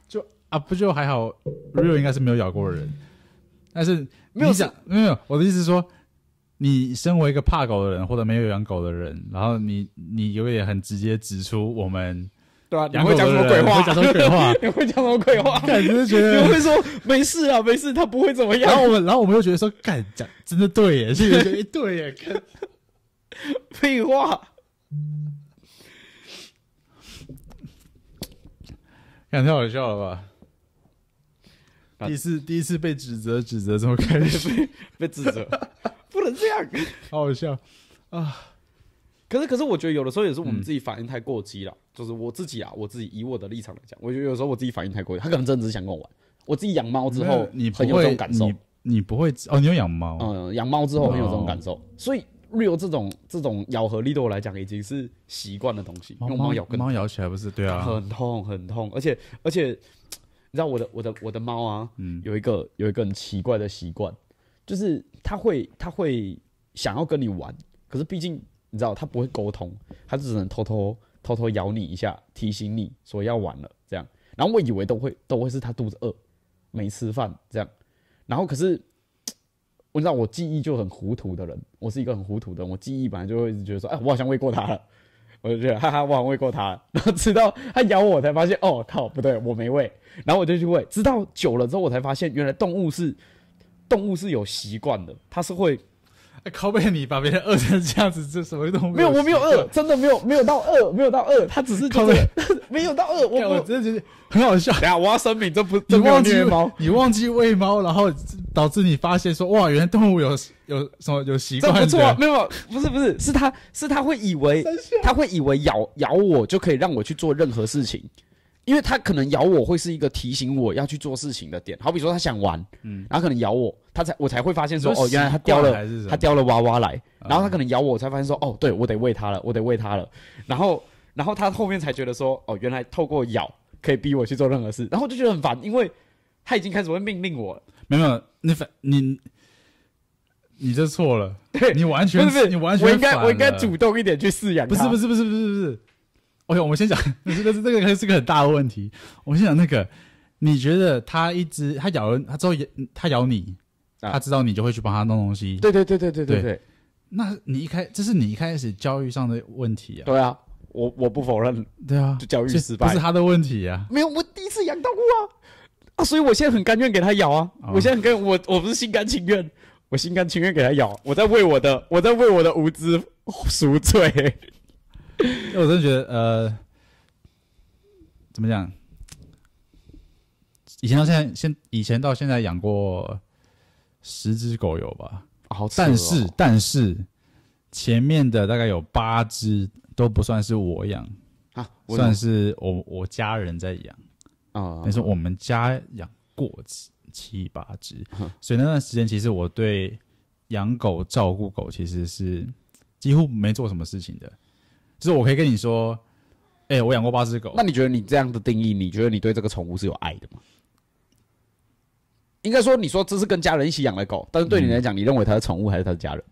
[SPEAKER 1] 就啊，不就还好，Real 应该是没有咬过人。但是没有想没有。我的意思是说，你身为一个怕狗的人，或者没有养狗的人，然后你你有点很直接指出我们，对吧？你会讲什么鬼话？你会讲什么鬼话？你会说
[SPEAKER 2] 没事啊，没事，他不会怎么样。然后我们，
[SPEAKER 1] 然后我们又觉得说，干讲真的对耶，是不是？
[SPEAKER 2] 对耶，废话，
[SPEAKER 1] 看太好笑了吧？第一次，第一次被指责，指责怎么开始 被
[SPEAKER 2] 被指责？不能这样，好好笑啊！可是，可是，我觉得有的时候也是我们自己反应太过激了。就是我自己啊，我自己以我的立场来讲，我觉得有时候我自己反应太过激。他可能真的只是想跟我玩。我自己养猫之后，你不会有感受，
[SPEAKER 1] 你不会哦。你有养猫？
[SPEAKER 2] 嗯，养猫之后很有这种感受。所以，real 这种这种咬合力对我来讲已经是习惯的东西。猫猫咬，猫咬起来不是对啊？很痛，很痛，而且而且。你知道我的我的我的猫啊，有一个有一个很奇怪的习惯，就是它会它会想要跟你玩，可是毕竟你知道它不会沟通，它只能偷偷偷偷咬你一下，提醒你说要玩了这样。然后我以为都会都会是它肚子饿，没吃饭这样。然后可是，我知道我记忆就很糊涂的人，我是一个很糊涂的，我记忆本来就会觉得说，哎，我好像喂过它了。我就觉得哈哈，我喂过它，然后直到它咬我才发现，哦靠，不对，我没喂。然后我就去喂，直到久了之后，我才发现原来动物是动物是有习惯的，它是会。靠背你把别人饿成这样子，这什么都没有，我没有饿，真的没有，没有到饿，没有到饿，他只是靠背，没有到饿，我我真的觉得
[SPEAKER 1] 很好笑。等下我要声明，这不，你忘记猫，你忘记喂猫，然后导致你发现说，哇，原来动物有有什么有习惯，这不错。没
[SPEAKER 2] 有，不是不是，是他是他会以为他会以为咬咬我就可以让我去做任何事情。因为他可能咬我会是一个提醒我要去做事情的点，好比说他想玩，嗯，然后可能咬我，他才我才会发现说，哦，原来他叼了他叼了娃娃来，然后他可能咬我，我才发现说，哦，对我得喂他了，我得喂他了，然后然后他后面才觉得说，哦，原来透过咬可以逼我去做任何事，然后就觉得很烦，因为他已经开始会命令我，没有，你反你，你这错了，对，你完全不是，你完全我应该我应该主
[SPEAKER 1] 动一点去饲养，不是不是不是不是不是。哎呦，我们先讲，这个这个是个很大的问题。我们先讲那个，你觉得它一只，它咬人，它之后他它咬你，它知道你就会去帮它弄东西。对对对对对对对。那你一开，这是你一开始教育上的问题啊。对啊，我我不否认。对啊，就教育失败，不是他
[SPEAKER 2] 的问题啊。没有，我第一次养动物啊，啊，所以我现在很甘愿给他咬啊。我现在很甘，我我不是心甘情愿，我心甘情愿给他咬，我在为我的，我在为我的无知赎罪。我真的觉得，呃，
[SPEAKER 1] 怎么讲？以前到现在，现以前到现在养过十只狗有吧？啊，但是但是前面的大概有八只都不算是我养，啊，算是我我家人在养啊。但是我们家养过七七八只，所以那段时间其实我对养狗、照顾狗其实是几乎没做什么事情的。就是我可以跟你说，哎，我养过八只狗。那你觉
[SPEAKER 2] 得你这样的定义，你觉得你对这个宠物是有爱的吗？应该说，你说这是跟家人一起养的狗，但是对你来讲，你认为它是宠物还是它的家人？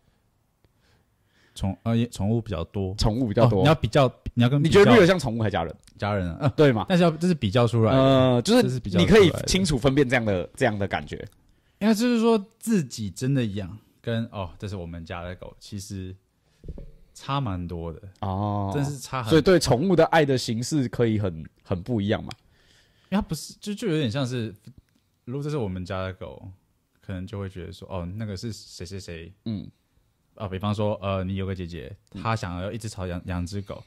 [SPEAKER 1] 宠呃，宠物比较多，宠物比较多。你要比较，你要跟你觉得绿的像宠物还是家人？家人啊，
[SPEAKER 2] 对嘛？但是要这是比较出来，呃，就是你可以清楚分辨这样的这样的感觉。
[SPEAKER 1] 应该就是说，自己真的养跟哦，这是我们家的狗，其实。差蛮多的
[SPEAKER 2] 哦，真是差很。所以对宠物的爱的形式可以很很不一样嘛，
[SPEAKER 1] 因为它不是就就有点像是，如果这是我们家的狗，可能就会觉得说哦，那个是谁谁谁，嗯，啊，比方说呃，你有个姐姐，她想要一直朝养养只狗，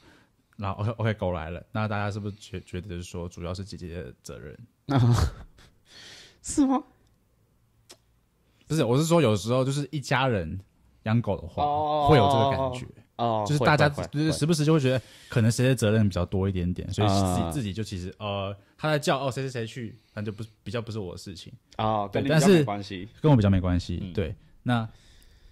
[SPEAKER 1] 然后 OK OK 狗来了，那大家是不是觉觉得说主要是姐姐的责任？
[SPEAKER 2] 啊，是吗？
[SPEAKER 1] 不是，我是说有时候就是一家人养狗的话，会有这个感觉。哦，就是大家时不时就会觉得，可能谁的责任比较多一点点，所以自己自己就其实呃，他在叫哦谁谁谁去，那就不比较不是我的事情啊，对，但是跟我比较没关系，对。那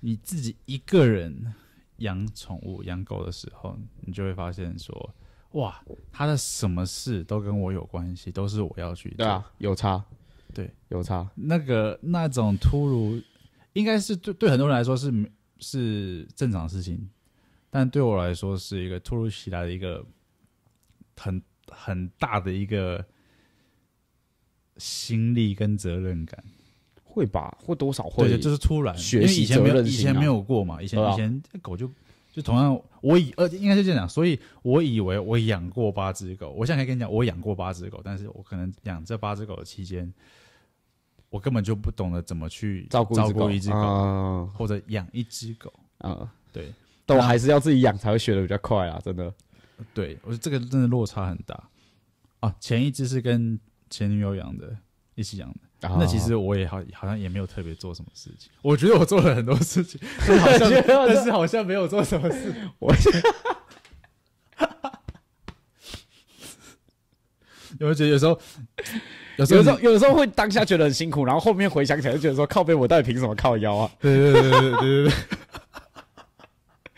[SPEAKER 1] 你自己一个人养宠物养狗的时候，你就会发现说，哇，他的什么事都跟我有关系，都是我要去，对啊，
[SPEAKER 2] 有差，对，有差。
[SPEAKER 1] 那个那种突如，应该是对对很多人来说是是正常事情。但对我来说是一个突如其来的一个，很很大的一个心力跟责任感，
[SPEAKER 2] 会吧？会多少会？对，就是突然学习责任有，以前没有过嘛？以前以前
[SPEAKER 1] 狗就就同样，我以呃，应该是这样讲，所以我以为我养过八只狗，我现在跟你讲，我养过八只狗，但是我可能养这八只狗的期间，我根本就不懂得怎么去照顾照顾一只狗，或者养一只狗
[SPEAKER 2] 啊？对。都还是要
[SPEAKER 1] 自己养才会学的比较快啊！真的，对我觉得这个真的落差很大啊！前一只是跟前女友养的，一起养的。那其实我也好，好像也没有特别做什么事情。我觉得我做了很多事情，但是好像 没有做什么事。我哈
[SPEAKER 2] 有觉得有时候，有时候有时候会当下觉得很辛苦，然后后面回想起来就觉得说，靠背我到底凭什么靠腰啊？对对对对对对对。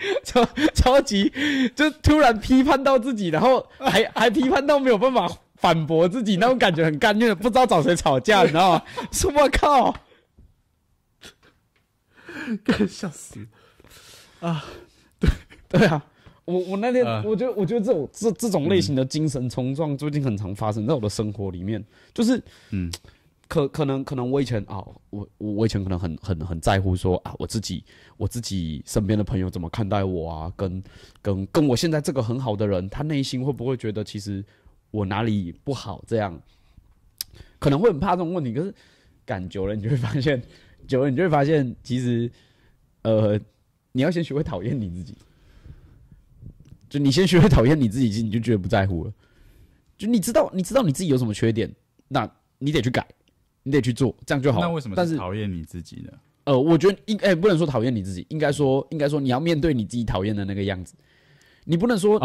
[SPEAKER 2] 超超级，就突然批判到自己，然后还 还批判到没有办法反驳自己，那种感觉很干虐，不知道找谁吵架，你知道吗？什么靠，笑死！啊，对对啊，我我那天，我觉得我觉得这种这这种类型的精神冲撞，最近很常发生在我的生活里面，就是嗯。可可能可能我以前啊，我我以前可能很很很在乎说啊，我自己我自己身边的朋友怎么看待我啊，跟跟跟我现在这个很好的人，他内心会不会觉得其实我哪里不好？这样可能会很怕这种问题。可是，感久了你就会发现，久了你就会发现，其实呃，你要先学会讨厌你自己，就你先学会讨厌你自己，你就觉得不在乎了。就你知道你知道你自己有什么缺点，那你得去改。你得去做，这样就好。那为什么？但是讨厌你自己呢？呃，我觉得应哎，不能说讨厌你自己，应该说，应该说你要面对你自己讨厌的那个样子。你不能说，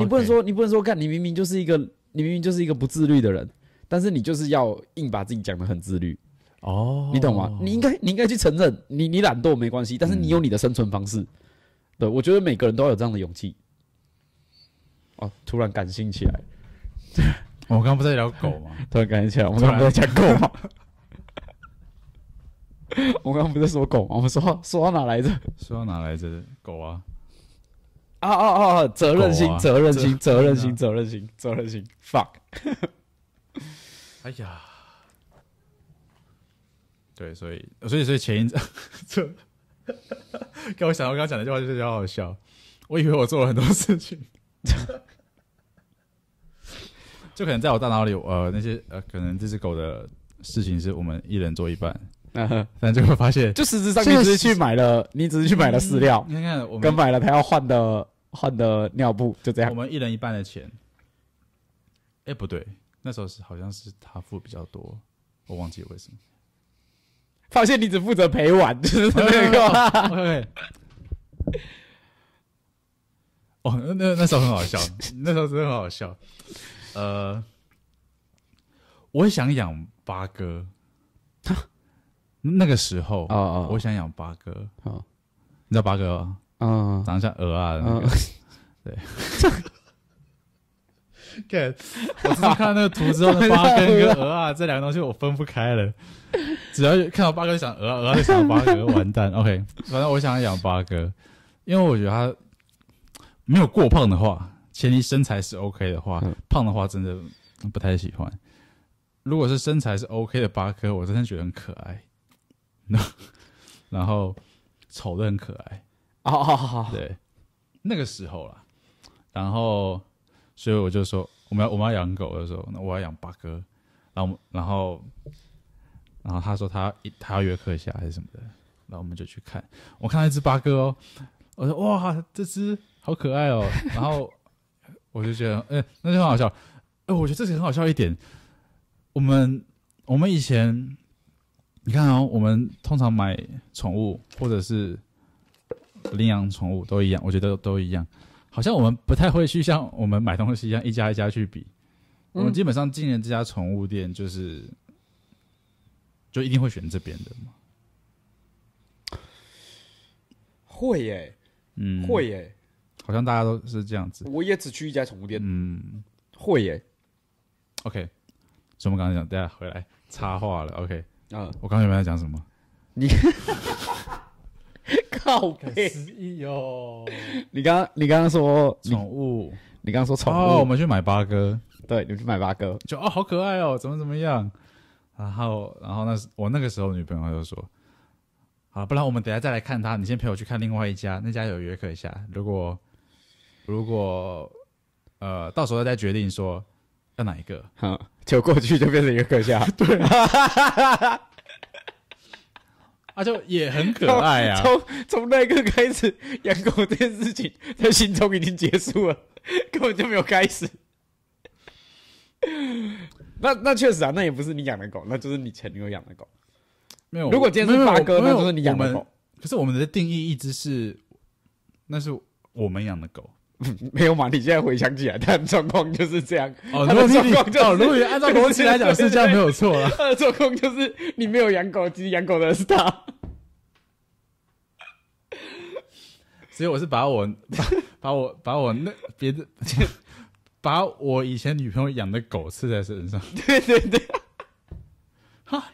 [SPEAKER 2] 你不能说，你不能说，看你明明就是一个，你明明就是一个不自律的人，但是你就是要硬把自己讲的很自律。哦，你懂吗？你应该，你应该去承认，你你懒惰没关系，但是你有你的生存方式。对，我觉得每个人都要有这样的勇气。哦，突然感性起来。我刚不不在聊狗吗？突然感性起来，我们刚不在讲狗吗？我刚刚不是说狗？我们说说到哪来着？
[SPEAKER 1] 说到哪来着？狗啊！
[SPEAKER 2] 啊啊啊！责任心，责任心，责任心，责任心，责任心。Fuck！
[SPEAKER 1] 哎呀，对，所以，所以，所以前一阵，刚我想到刚刚讲那句话，就是得好好笑。我以为我做了很多事情，就可能在我大脑里，呃，那些呃，可能这只狗的事情是我们一人做一半。
[SPEAKER 2] 嗯，正就会发现，就实质上你只是去买了，你只是去买了饲料，跟买了他要换的换的尿布，就这样。我
[SPEAKER 1] 们一人一半的钱。哎，不对，那时候是好像是他付比较多，我忘记为什么。
[SPEAKER 2] 发现你只负责陪玩，那个。
[SPEAKER 1] 哦，那那那时候很好笑，那时候真的很好笑。呃，我想养八哥。那个时候啊啊，我想养八哥啊，你知道八哥吗？啊，长得像鹅啊那个，对，看，我只看到那个图之后，八哥跟鹅啊这两个东西我分不开了。只要看到八哥就想鹅，鹅就想八哥，完蛋。OK，反正我想养八哥，因为我觉得它没有过胖的话，前提身材是 OK 的话，胖的话真的不太喜欢。如果是身材是 OK 的八哥，我真的觉得很可爱。然后，丑的很可爱啊！对，那个时候啦，然后，所以我就说，我们要，我们要养狗的时候，那我要养八哥。然后，然后，然后他说他他要约克夏还是什么的。然后我们就去看，我看到一只八哥哦，我说哇，这只好可爱哦。然后我就觉得，哎，那就很好笑。哎，我觉得这是很好笑一点。我们，我们以前。你看哦，我们通常买宠物或者是领养宠物都一样，我觉得都一样。好像我们不太会去像我们买东西一样一家一家去比。我们基本上进了这家宠物店，就是就一定会选这边的嘛？
[SPEAKER 2] 会耶，嗯，会耶，
[SPEAKER 1] 好像大家都是这样子。我
[SPEAKER 2] 也只去一家宠物店，嗯，会耶。
[SPEAKER 1] OK，所以我们刚才讲，等下回来插话了，OK。啊！我刚刚有没有在讲什么？你 靠，可得意哟！你刚你刚刚说宠物，你刚刚说宠物，我们去买八哥。对，你去买八哥，就哦，好可爱哦，怎么怎么样？然后然后，那时我那个时候女朋友就说：“好，不然我们等下再来看它。你先陪我去看另外一家，那家有约可一下。如果如果呃，到时候再决定说要哪一
[SPEAKER 2] 个。”好。走过去就变成一个客家，对，啊就也很可爱啊。从从那一刻开始，养狗这件事情在心中已经结束了，根本就没有开始。那那确实啊，那也不是你养的狗，那就是你前女友养的狗。没有。如果今天是八哥，那就是你养的狗。可是我们的定义一直是，那是我们养的狗。没有嘛？你现在回想起来，他的状况就是这样。哦，如果状况就……哦，如果按照逻辑来讲，是这样没有错了。他的状况就是你没有养狗，其实养狗的是他。
[SPEAKER 1] 所以我是把我 把我把我那别的，把我以前女朋友养的狗
[SPEAKER 2] 刺在身上。对对对。哈，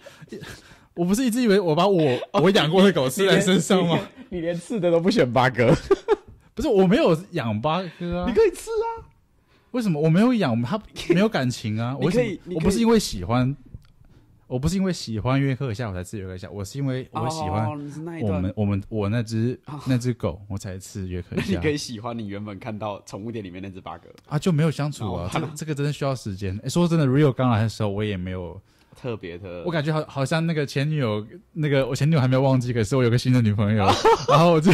[SPEAKER 2] 我不是一直以为我把我我养过的狗刺在身上吗？你连刺的都不选八哥。不是
[SPEAKER 1] 我没有养八哥啊，你可以吃啊，为什么我没有养？它没有感情啊，我可以，我不是因为喜欢，我不是因为喜欢约克夏我才吃约克夏，我是因为我喜欢我们我们我那只那只狗我才吃约克夏。你可
[SPEAKER 2] 以喜欢你原本看到宠物店里面那只八哥啊，就没有相处啊，这个真的需
[SPEAKER 1] 要时间。哎，说真的，Real 刚来的时候我也没有
[SPEAKER 2] 特别的，我感
[SPEAKER 1] 觉好好像那个前女友，那个我前女友还没有忘记，可是我有个新的女朋友，然后我就。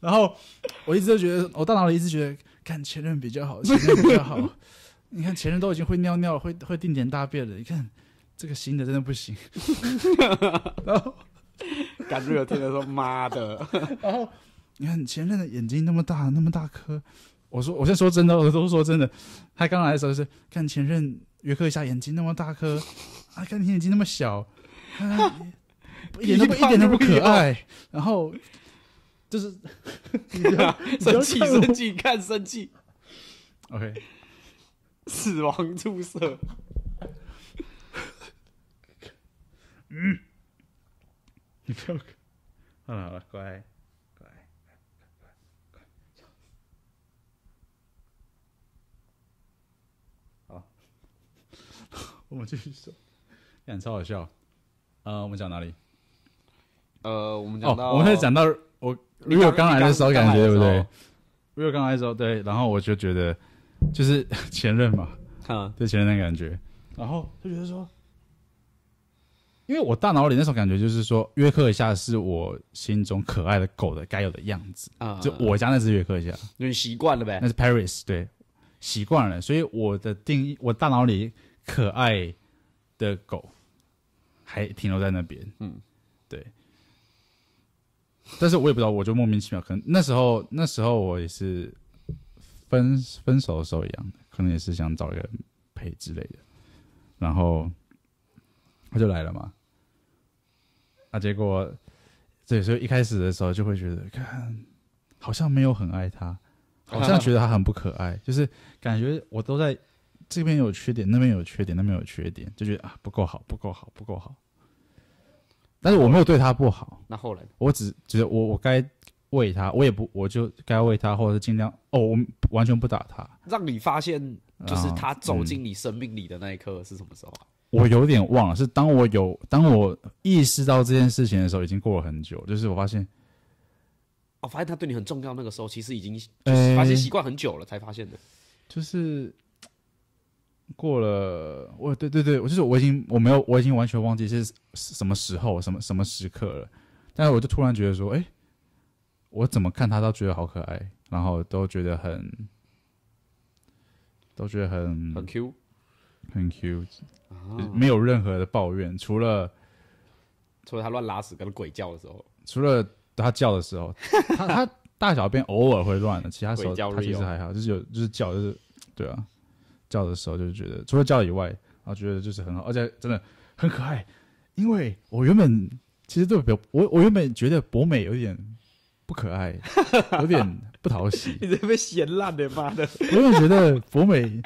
[SPEAKER 1] 然后我一直都觉得，我大脑里一直觉得，看前任比较好，前任比较好。你看前任都已经会尿尿，会会定点大便了。你看这个新的真的不行。然后感觉有听的说
[SPEAKER 2] 妈的。然后
[SPEAKER 1] 你看前任的眼睛那么大，那么大颗。我说，我先说真的，我都说真的。他刚来的时候是看前任约克一下眼睛那么大颗，啊，看你眼睛那么小，一点都不一点都不可爱。然后。就是，生气，生气，看
[SPEAKER 2] 生气。OK，死亡注射。
[SPEAKER 1] 嗯，你不好看，好了好了，乖。我们继续说，看超好笑。呃，我们讲哪里？呃，我们讲到，我们现在讲到。我，如果刚来的时候感觉对不对？如果刚来的时候对，然后我就觉得，就是 前任嘛，啊，对前任的感觉，然后就觉得说，因为我大脑里那种感觉就是说，约克夏是我心中可爱的狗的该有的样
[SPEAKER 2] 子啊，就我家
[SPEAKER 1] 那只约克夏。
[SPEAKER 2] 你习惯了呗，那是
[SPEAKER 1] Paris，对，习惯了，所以我的定义，我大脑里可爱的狗还停留在那边，嗯，对。但是我也不知道，我就莫名其妙，可能那时候那时候我也是分分手的时候一样可能也是想找一个配之类的，然后他就来了嘛。那结果，对，所以一开始的时候就会觉得，看好像没有很爱他，好像觉得他很不可爱，就是感觉我都在这边有缺点，那边有缺点，那边有缺点，就觉得啊不够好，不够好，不够好。但是我没有对他不好，那后来呢？我只只是我我该喂他，我也不我就该喂他，或者是尽量哦，我完全不打他。
[SPEAKER 2] 让你发现就是他走进你生命里的那一刻是什么时候啊？
[SPEAKER 1] 我有点忘了，是当我有当我意识到这件事情的时候，已经过了很久。就是我发现，
[SPEAKER 2] 哦，发现他对你很重要。那个时候其实已经发现习惯很久了，才发现的。
[SPEAKER 1] 就是。过了，我对对对，我就是我已经我没有我已经完全忘记是什么时候什么什么时刻了，但是我就突然觉得说，哎，我怎么看他都觉得好可爱，然后都觉得很，都觉得很很 Q，很 Q，没有任何的抱怨，除了
[SPEAKER 2] 除了他乱拉屎跟鬼叫的时候，
[SPEAKER 1] 除了他叫的时候，他他大小便偶尔会乱的，其他时候他其实还好，就是有就是叫就是对啊。叫的时候就是觉得除了叫以外，啊，觉得就是很好，而且真的很可爱。因为我原本其实对我我原本觉得博美有点不可爱，有点不讨喜。
[SPEAKER 2] 你这被嫌烂的妈的！我原本
[SPEAKER 1] 觉得博美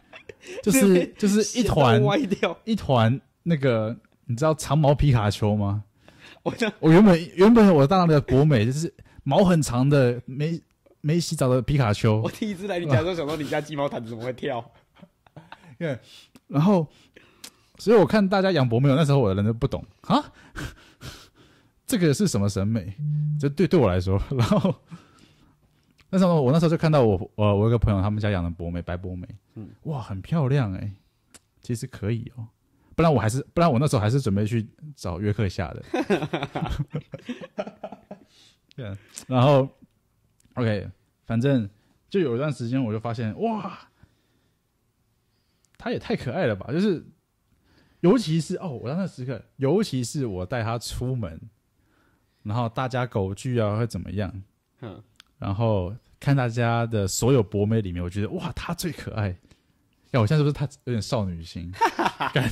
[SPEAKER 2] 就是就是一团
[SPEAKER 1] 歪掉一团那个，你知道长毛皮卡丘吗？我我原本原本我大当的博美就是毛很长的没没洗澡的皮卡丘。我第
[SPEAKER 2] 一次来你家时候，想说你家鸡毛毯怎么会跳？
[SPEAKER 1] 对，然后，所以我看大家养博美，那时候我的人都不懂啊，这个是什么审美？这对对我来说，然后那时候我那时候就看到我呃我一个朋友他们家养的博美白博美，哇，很漂亮哎，其实可以哦，不然我还是不然我那时候还是准备去找约克下的，对，然后，OK，反正就有一段时间我就发现哇。它也太可爱了吧！就是，尤其是哦，我让它时刻，尤其是我带它出门，然后大家狗聚啊会怎么样？嗯，然后看大家的所有博美里面，我觉得哇，它最可爱。哎，我现在是不是它有点少女心？哈哈哈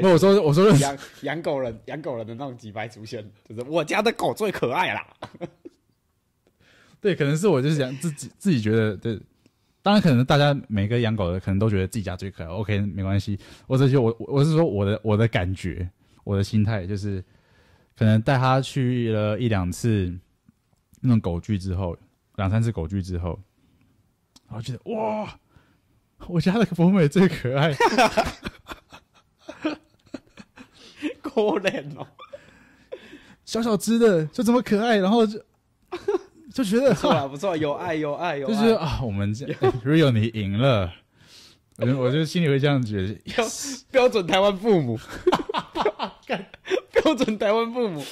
[SPEAKER 2] 那我说，我说养养狗人，养狗人的那种几白出现，就是我家的狗最可爱啦。
[SPEAKER 1] 对，可能是我就是讲自己自己觉得对。当然，可能大家每个养狗的可能都觉得自己家最可爱。OK，没关系。我这些我我是说我的我的感觉，我的心态就是，可能带他去了一两次那种狗聚之后，两三次狗聚之后，然后觉得哇，我家的博美最可爱，可
[SPEAKER 2] 怜哦，小小只的就这么可爱，然后就。就觉得不错，不错，有爱，有爱，有爱。就是啊，
[SPEAKER 1] 我们这 r u i o 你赢了，
[SPEAKER 2] 我我就心里会这样觉得，标准台湾父母，标准台湾父母，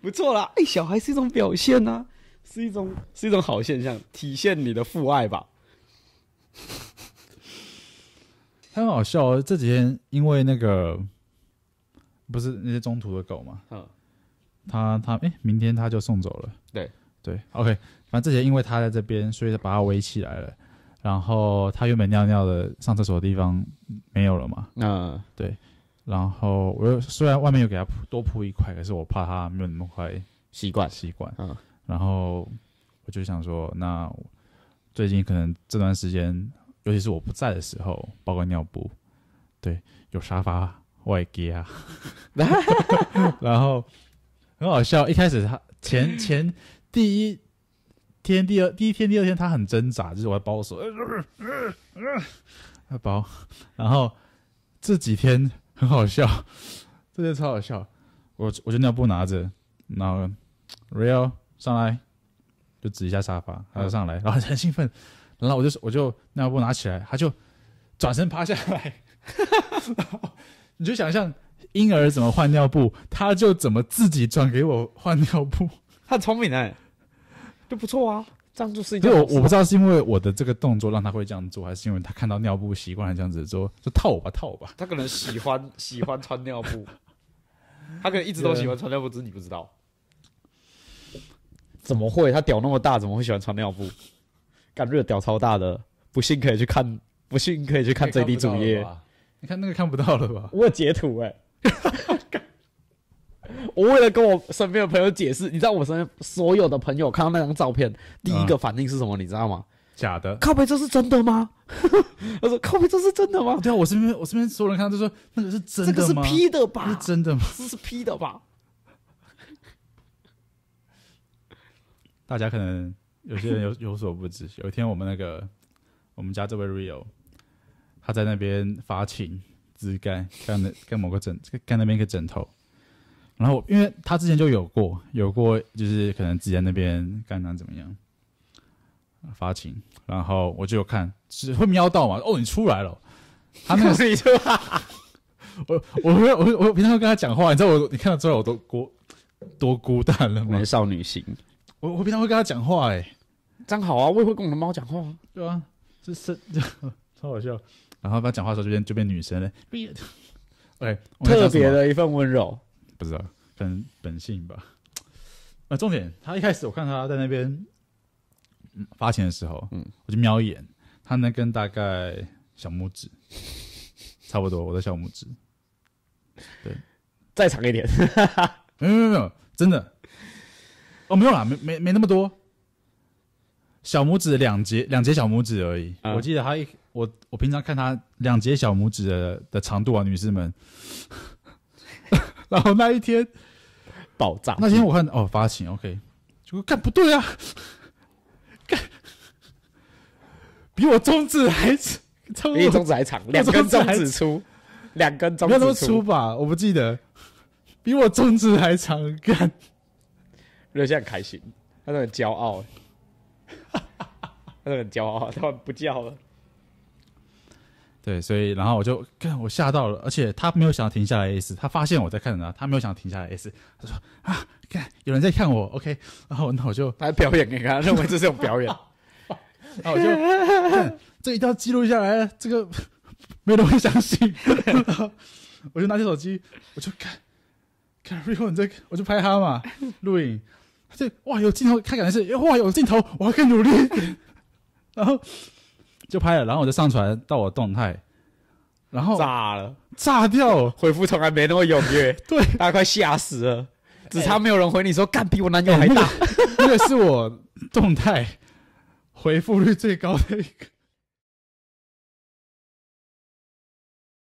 [SPEAKER 2] 不错啦，爱小孩是一种表现呐，是一种是一种好现象，体现你的父爱吧。
[SPEAKER 1] 很好笑，这几天因为那个不是那些中途的狗嘛，嗯。他他哎，明天他就送走了。对对，OK。反正之前因为他在这边，所以把他围起来了。然后他原本尿尿的上厕所的地方没有了嘛？嗯，对。然后我又虽然外面又给他铺多铺一块，可是我怕他没有那么快习惯习惯。嗯。然后我就想说，那最近可能这段时间，尤其是我不在的时候，包括尿布，对，有沙发外接啊，然后。很好笑，一开始他前前第一天、第 二第一天、第二天他很挣扎，就是我在包手，要包。然后这几天很好笑，这就超好笑。我我就尿布拿着，然后 real 上来就指一下沙发，他就上来，然后很兴奋，然后我就我就尿布拿起来，他就转身趴下来，你就想象。婴儿怎么换尿布，他就怎么自己转给我换尿布。他聪明哎，
[SPEAKER 2] 就不错啊。这样做是因为我我不知道
[SPEAKER 1] 是因为我的这个动作让他会这样做，还是因为他看到尿布习惯了这样子做，就套我吧套我吧。
[SPEAKER 2] 他可能喜欢喜欢穿尿布，他可能一直都喜欢穿尿布，只是你不知道。怎么会？他屌那么大，怎么会喜欢穿尿布？感觉屌超大的，不信可以去看，不信可以去看最低主页。你看那个看不到了吧？我截图哎。我为了跟我身边的朋友解释，你知道我身边所有的朋友看到那张照片，第一个反应是什么？你知道吗？假的！靠背这是真的吗？
[SPEAKER 1] 我 说靠背这是真的吗？对啊，我身边我身边所有人看到都说那个是真的，这个是 P 的吧？是
[SPEAKER 2] 真的吗？这是 P 的吧？
[SPEAKER 1] 大家可能有些人 有有所不知，有一天我们那个我们家这位 Rio，他在那边发情。支干干那干某个枕干那边一个枕头，然后因为他之前就有过有过，就是可能之前那边干哪怎么样发情，然后我就看只会瞄到嘛。哦，你出来了，他那个是一只。我我我我平
[SPEAKER 2] 常会跟他讲话，你知道我你看到之后我都孤多孤单了吗？少女心。我我平常会跟他讲话哎，刚好啊，我也会跟我的猫讲话对啊，这是 超好笑。
[SPEAKER 1] 然后他讲话时候就变就变女生了，
[SPEAKER 2] 对，特别的一份温
[SPEAKER 1] 柔，不知道，可能本性吧。那重点，他一开始我看他在那边发钱的时候，嗯，我就瞄一眼，他那根大概小拇指 差不多，我的小拇指，对，再长一点，没有没有没有，真的，哦，没有啦，没没没那么多。小拇指两节，两节小拇指而已。我记得他一我我平常看他两节小拇指的的长度啊，女士们。然后那一天爆炸。那天我看哦，发情 OK，就看
[SPEAKER 2] 不对啊，干比我 中指还长，比我中指还长，两根中指粗，两根中不要么粗吧，我不记得，比我中指还长，看热线很开心，他都很骄傲。他很骄傲，他不叫了。
[SPEAKER 1] 对，所以然后我就看，我吓到了，而且他没有想停下来的意思。他发现我在看他，他没有想停下来的意思。他说：“啊，看有人在看我，OK。”然后那我就他表演给他，认为这是种表演。然后我就 这一定要记录下来，这个没人会相信。然 后我就拿起手机，我就看，看背后你在，我就拍他嘛，录影。这哇有镜头，他感觉是哇有镜头，我要更努力，然后就拍了，然后我就上
[SPEAKER 2] 传到我动态，然后炸了，炸掉，回复从来没那么踊跃，对，大家快吓死了，只差没有人回你说干比我男友还大，那个是我动态回复率最高的一个。